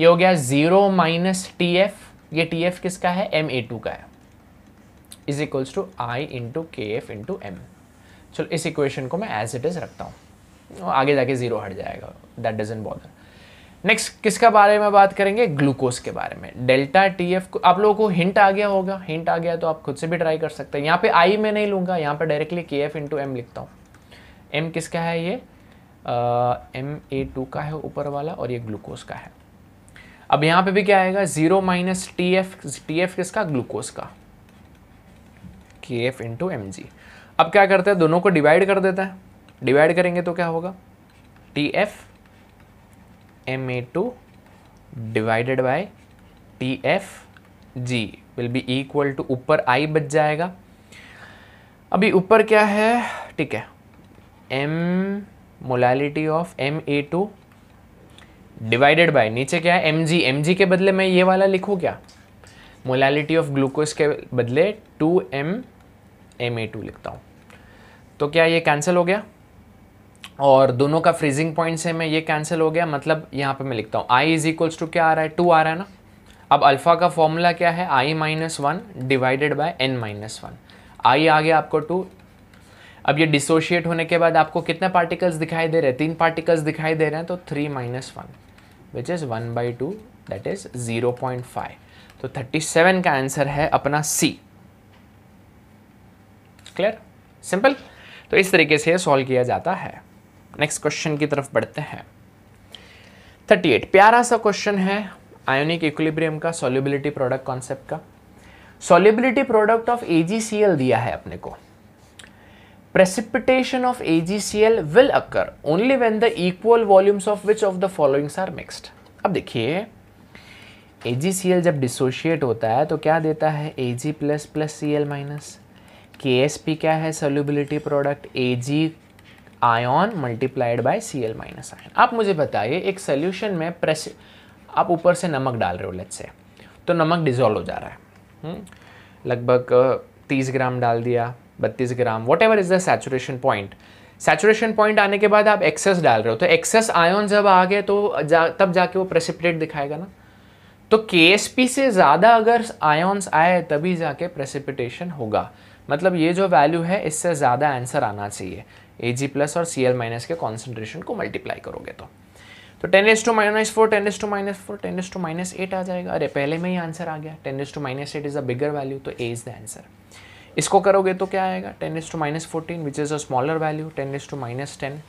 ये हो गया ज़ीरो माइनस टी एफ ये टी एफ किसका है एम ए टू का है is equals to I into K F into M चलो इस इक्वेशन को मैं एज इट इज़ रखता हूँ आगे जाके ज़ीरो हट जाएगा दैट डजेंट बॉदर नेक्स्ट किसका बारे में बात करेंगे ग्लूकोज के बारे में डेल्टा टी एफ आप लोगों को हिंट आ गया होगा हिंट आ गया तो आप खुद से भी ट्राई कर सकते हैं यहाँ पे आई मैं नहीं लूँगा यहाँ पे डायरेक्टली के एफ इंटू एम लिखता हूँ एम किसका है ये एम ए टू का है ऊपर वाला और ये ग्लूकोज का है अब यहाँ पे भी क्या आएगा zero minus T F T F किसका ग्लूकोज का K F into M G अब क्या करते हैं दोनों को डिवाइड कर देता है डिवाइड करेंगे तो क्या होगा T F M A two divided by T F G will be equal to ऊपर आई बच जाएगा अभी ऊपर क्या है ठीक है M molality of M A two divided by नीचे क्या है एम जी एम जी के बदले मैं ये वाला लिखूँ क्या मोलालिटी ऑफ ग्लूकोज के बदले two M M A two लिखता हूँ तो क्या ये कैंसिल हो गया और दोनों का फ्रीजिंग पॉइंट से मैं ये कैंसिल हो गया मतलब यहाँ पे मैं लिखता हूँ आई इज इक्वल्स टू क्या आ रहा है टू आ रहा है ना अब अल्फ़ा का फॉर्मूला क्या है I minus one divided by N minus one I आ गया आपको टू अब ये डिसोशिएट होने के बाद आपको कितने पार्टिकल्स दिखाई दे रहे हैं तीन पार्टिकल्स दिखाई दे रहे हैं तो three minus one which is one by two that is zero point five तो थर्टी सेवन का आंसर है अपना सी क्लियर सिंपल तो इस तरीके से सॉल्व किया जाता है नेक्स्ट क्वेश्चन की तरफ बढ़ते हैं 38 प्यारा सा क्वेश्चन है आयोनिक इक्विलिब्रियम का सॉल्युबिलिटी प्रोडक्ट कॉन्सेप्ट का सॉल्युबिलिटी प्रोडक्ट ऑफ एजीसीएल दिया है अपने को precipitation of AgCl will occur only when the equal volumes of which of the followings are mixed. अब देखिए AgCl जब डिसोशिएट होता है तो क्या देता है Ag plus plus C L minus K S P क्या है solubility product Ag ion multiplied by C L minus ion आप मुझे बताइए एक सोल्यूशन में प्रेस आप ऊपर से नमक डाल रहे हो लेट से तो नमक डिजोल्व हो जा रहा है हम्म, लगभग तीस ग्राम डाल दिया बत्तीस gram whatever is the saturation point saturation point आने के बाद आप एक्सेस डाल रहे हो तो एक्सेस आयोन जब आ गए तो जा, तब जाके वो प्रेसिपिटेट दिखाएगा ना तो के से ज़्यादा अगर आयोन्स आए तभी जाके प्रेसिपिटेशन होगा मतलब ये जो वैल्यू है इससे ज़्यादा आंसर आना चाहिए ए जी प्लस और सी एल माइनस के कॉन्सेंट्रेशन को मल्टीप्लाई करोगे तो तो ten S to minus four ten S to minus four ten S to minus eight आ जाएगा अरे पहले में ही आंसर आ गया ten S to minus eight is a bigger value तो ए इज़ द आंसर इसको करोगे तो क्या आएगा ten S to minus fourteen which is a smaller value ten S to minus ten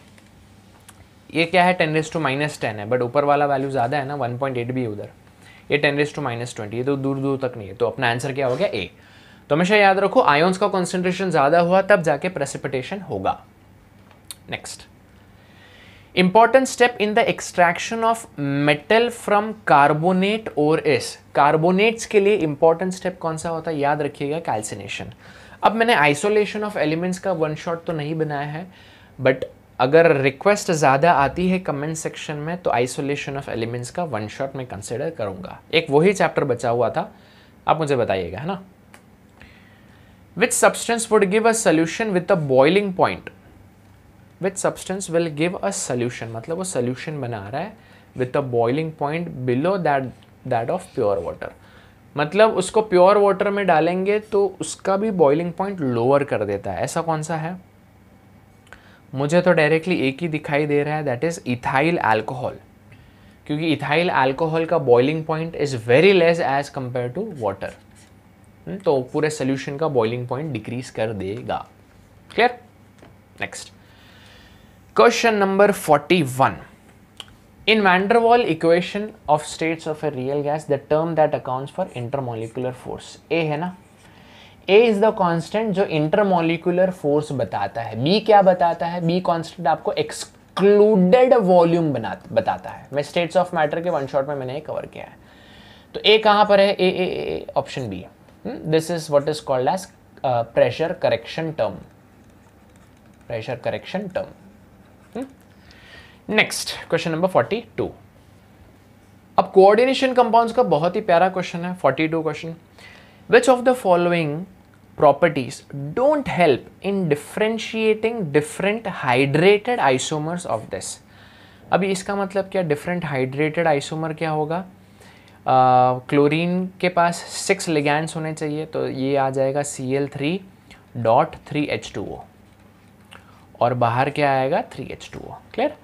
ये क्या है ten S to minus ten है बट ऊपर वाला वैल्यू ज़्यादा है ना वन पॉइंट एट भी उधर ये ten S to minus twenty ये तो दूर दूर तक नहीं है तो अपना आंसर क्या हो गया ए तो हमेशा याद रखो आयोन्स का कॉन्सेंट्रेशन ज़्यादा हुआ तब जाके प्रेसिपिटेशन होगा Next. Important step in the extraction of metal from carbonate or is. Carbonates के लिए important step कौन सा होता है याद रखिएगा calcination. अब मैंने आइसोलेशन ऑफ एलिमेंट्स का वन शॉट तो नहीं बनाया है बट अगर रिक्वेस्ट ज़्यादा आती है कमेंट सेक्शन में तो आइसोलेशन ऑफ एलिमेंट्स का वन शॉट मैं कंसिडर करूंगा एक वही चैप्टर बचा हुआ था आप मुझे बताइएगा है ना which substance would give a solution with a boiling point with substance will give a solution मतलब वो सोल्यूशन बना रहा है with a boiling point below that that of pure water मतलब उसको प्योर वाटर में डालेंगे तो उसका भी बॉइलिंग पॉइंट लोअर कर देता है ऐसा कौन सा है मुझे तो डायरेक्टली एक ही दिखाई दे रहा है दैट इज़ इथाइल एल्कोहल क्योंकि इथाइल एल्कोहल का boiling point is very less as compare to water तो पूरे सोल्यूशन का बॉइलिंग पॉइंट डिक्रीज कर देगा clear next question number 41 van इन der of equation of states a a real gas the term that accounts for intermolecular है ना ए इज द कांस्टेंट जो इंटरमोलिकुलर फोर्स बताता है बी क्या बताता है बी कांस्टेंट आपको एक्सक्लूडेड वॉल्यूम बना बताता है मैं स्टेट्स ऑफ मैटर के वन शॉट में मैंने ये कवर किया है तो ए कहाँ पर है A A option B this is what is called as pressure correction term pressure correction term next question number forty two अब कोऑर्डिनेशन कंपाउंड्स का बहुत ही प्यारा क्वेश्चन है forty two question which of the following properties don't help in differentiating different hydrated isomers of this अभी इसका मतलब क्या डिफरेंट हाइड्रेटेड आइसोमर क्या होगा क्लोरीन uh, के पास सिक्स लिगैंड्स होने चाहिए तो ये आ जाएगा C L three dot three H two O और बाहर क्या आएगा three H two O clear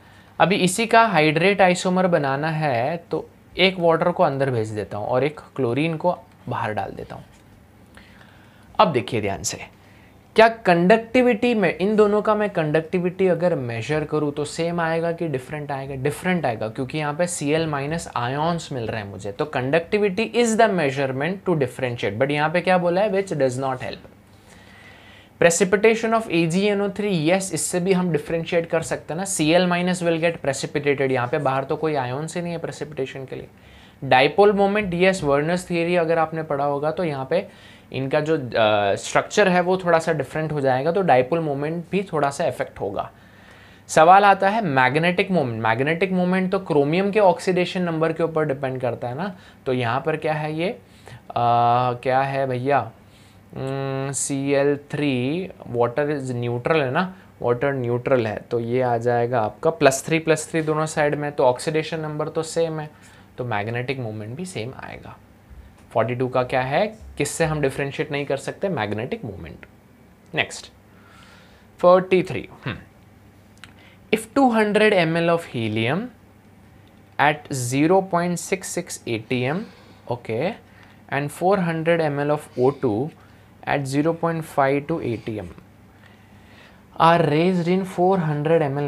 अभी इसी का हाइड्रेट आइसोमर बनाना है तो एक वाटर को अंदर भेज देता हूँ और एक क्लोरीन को बाहर डाल देता हूँ अब देखिए ध्यान से क्या कंडक्टिविटी में इन दोनों का मैं कंडक्टिविटी अगर मेजर करूँ तो सेम आएगा कि डिफरेंट आएगा डिफरेंट आएगा क्योंकि यहाँ पे सी एल माइनस आयोन्स मिल रहे हैं मुझे तो conductivity is the measurement to differentiate but यहाँ पे क्या बोला है which does not help precipitation of A G N O three yes इससे भी हम डिफ्रेंशिएट कर सकते हैं ना C L minus will get precipitated यहाँ पे बाहर तो कोई आयोन से नहीं है प्रेसिपिटेशन के लिए dipole moment yes Werner's theory अगर आपने पढ़ा होगा तो यहाँ पे इनका जो स्ट्रक्चर uh, है वो थोड़ा सा डिफरेंट हो जाएगा तो डाइपोल मोमेंट भी थोड़ा सा इफेक्ट होगा सवाल आता है मैग्नेटिक मोमेंट मैग्नेटिक मोमेंट तो क्रोमियम के ऑक्सीडेशन नंबर के ऊपर डिपेंड करता है ना तो यहाँ पर क्या है ये आ, uh, क्या है भैया C L three water is neutral है ना वाटर न्यूट्रल है तो ये आ जाएगा आपका प्लस थ्री प्लस थ्री दोनों साइड में तो ऑक्सीडेशन नंबर तो सेम है तो मैग्नेटिक मोमेंट भी सेम आएगा 42 का क्या है किससे हम डिफ्रेंशिएट नहीं कर सकते magnetic moment next 43 if 200 A T M okay 0.66 four hundred M 400 of O two at 0.5 to 8 m are raised 400 hundred M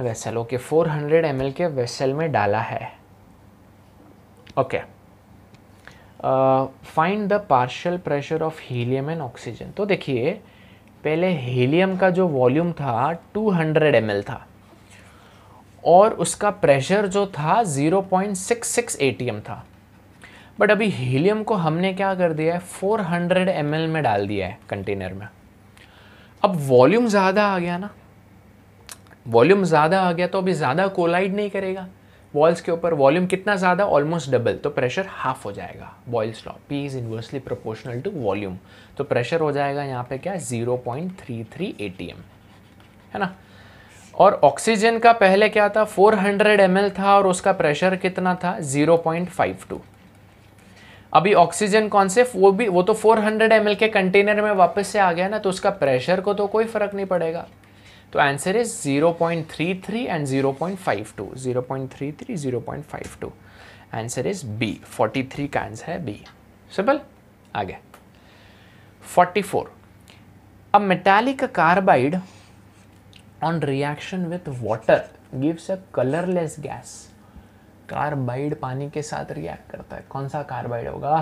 Okay, 400 ml के वेसल में डाला है okay find the partial pressure of helium and oxygen तो देखिए पहले हीलियम का जो वॉल्यूम था 200 हंड्रेड था और उसका प्रेशर जो था 0.66 पॉइंट था बट अभी हीलियम को हमने क्या कर दिया है 400 हंड्रेड में डाल दिया है कंटेनर में अब वॉल्यूम ज़्यादा आ गया ना वॉल्यूम ज़्यादा आ गया तो अभी ज़्यादा कोलाइड नहीं करेगा वॉल्स के ऊपर वॉल्यूम कितना ज़्यादा ऑलमोस्ट डबल तो प्रेशर हाफ हो जाएगा Boyle's law P is inversely proportional to volume तो प्रेशर हो जाएगा यहाँ पे क्या 0.33 पॉइंट है ना और ऑक्सीजन का पहले क्या था 400 हंड्रेड था और उसका प्रेशर कितना था 0.52 अभी ऑक्सीजन कौन से वो भी वो तो 400 हंड्रेड के कंटेनर में वापस से आ गया ना तो उसका प्रेशर को तो कोई फ़र्क नहीं पड़ेगा तो answer is 0.33 and 0.52 0.33 0.52 answer is B 43 का आंसर है बी सिंपल आगे 44 a metallic carbide on reaction with water gives a colourless gas carbide पानी के साथ रिएक्ट करता है कौन सा कार्बाइड होगा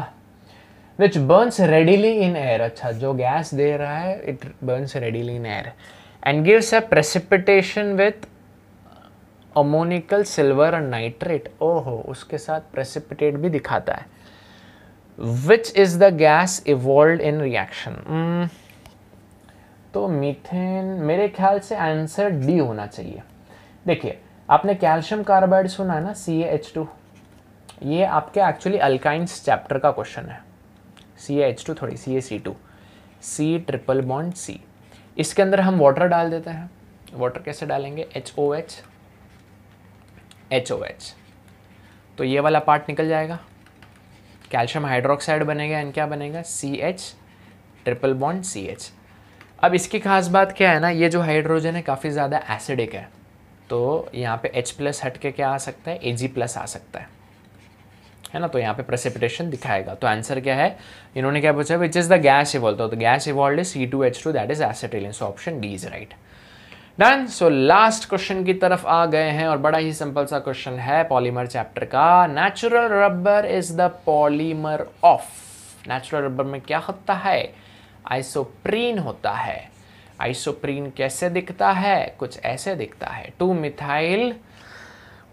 which burns readily in air अच्छा जो गैस दे रहा है it burns readily in air and gives a precipitation with ammoniacal silver and nitrate ओहो उसके साथ प्रेसिपिटेट भी दिखाता है which is the gas evolve in reaction तो मीथेन मेरे ख्याल से आंसर डी होना चाहिए देखिए आपने कैल्शियम कार्बाइड सुना है ना सी एच टू ये आपके एक्चुअली अल्काइंस चैप्टर का क्वेश्चन है सी एच टू थोड़ी C A C two C triple bond C इसके अंदर हम वाटर डाल देते हैं वाटर कैसे डालेंगे H O H H O H तो ये वाला पार्ट निकल जाएगा कैल्शियम हाइड्रोक्साइड बनेगा एंड क्या बनेगा C H triple bond C H अब इसकी खास बात क्या है ना ये जो हाइड्रोजन है काफ़ी ज़्यादा एसिडिक है तो यहाँ पे H प्लस हट के क्या आ सकता है Ag प्लस आ सकता है है ना तो यहाँ पे प्रेसिपिटेशन दिखाएगा तो आंसर क्या है इन्होंने क्या पूछा which is the gas evolve तो gas evolve C two H two that is acetylene so option D is right done so last question की तरफ आ गए हैं और बड़ा ही सिंपल सा क्वेश्चन है पॉलीमर चैप्टर का natural rubber is the polymer of natural rubber में क्या होता है आइसोप्रीन होता है आइसोप्रीन कैसे दिखता है कुछ ऐसे दिखता है two methyl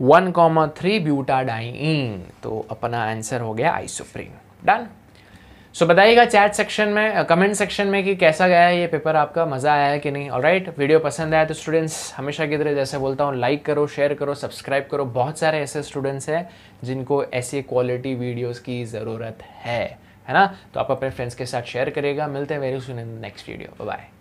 one comma three butadiene तो अपना आंसर हो गया आइसोप्रीन डन सो so, बताइएगा चैट सेक्शन में कमेंट सेक्शन में कि कैसा गया है ये पेपर आपका मज़ा आया है कि नहीं और राइट वीडियो पसंद आया तो स्टूडेंट्स हमेशा की तरह जैसे बोलता हूँ लाइक करो शेयर करो सब्सक्राइब करो बहुत सारे ऐसे स्टूडेंट्स हैं जिनको ऐसी क्वालिटी वीडियोस की ज़रूरत है है ना तो आप अपने फ्रेंड्स के साथ शेयर करेगा मिलते हैं very soon in next video bye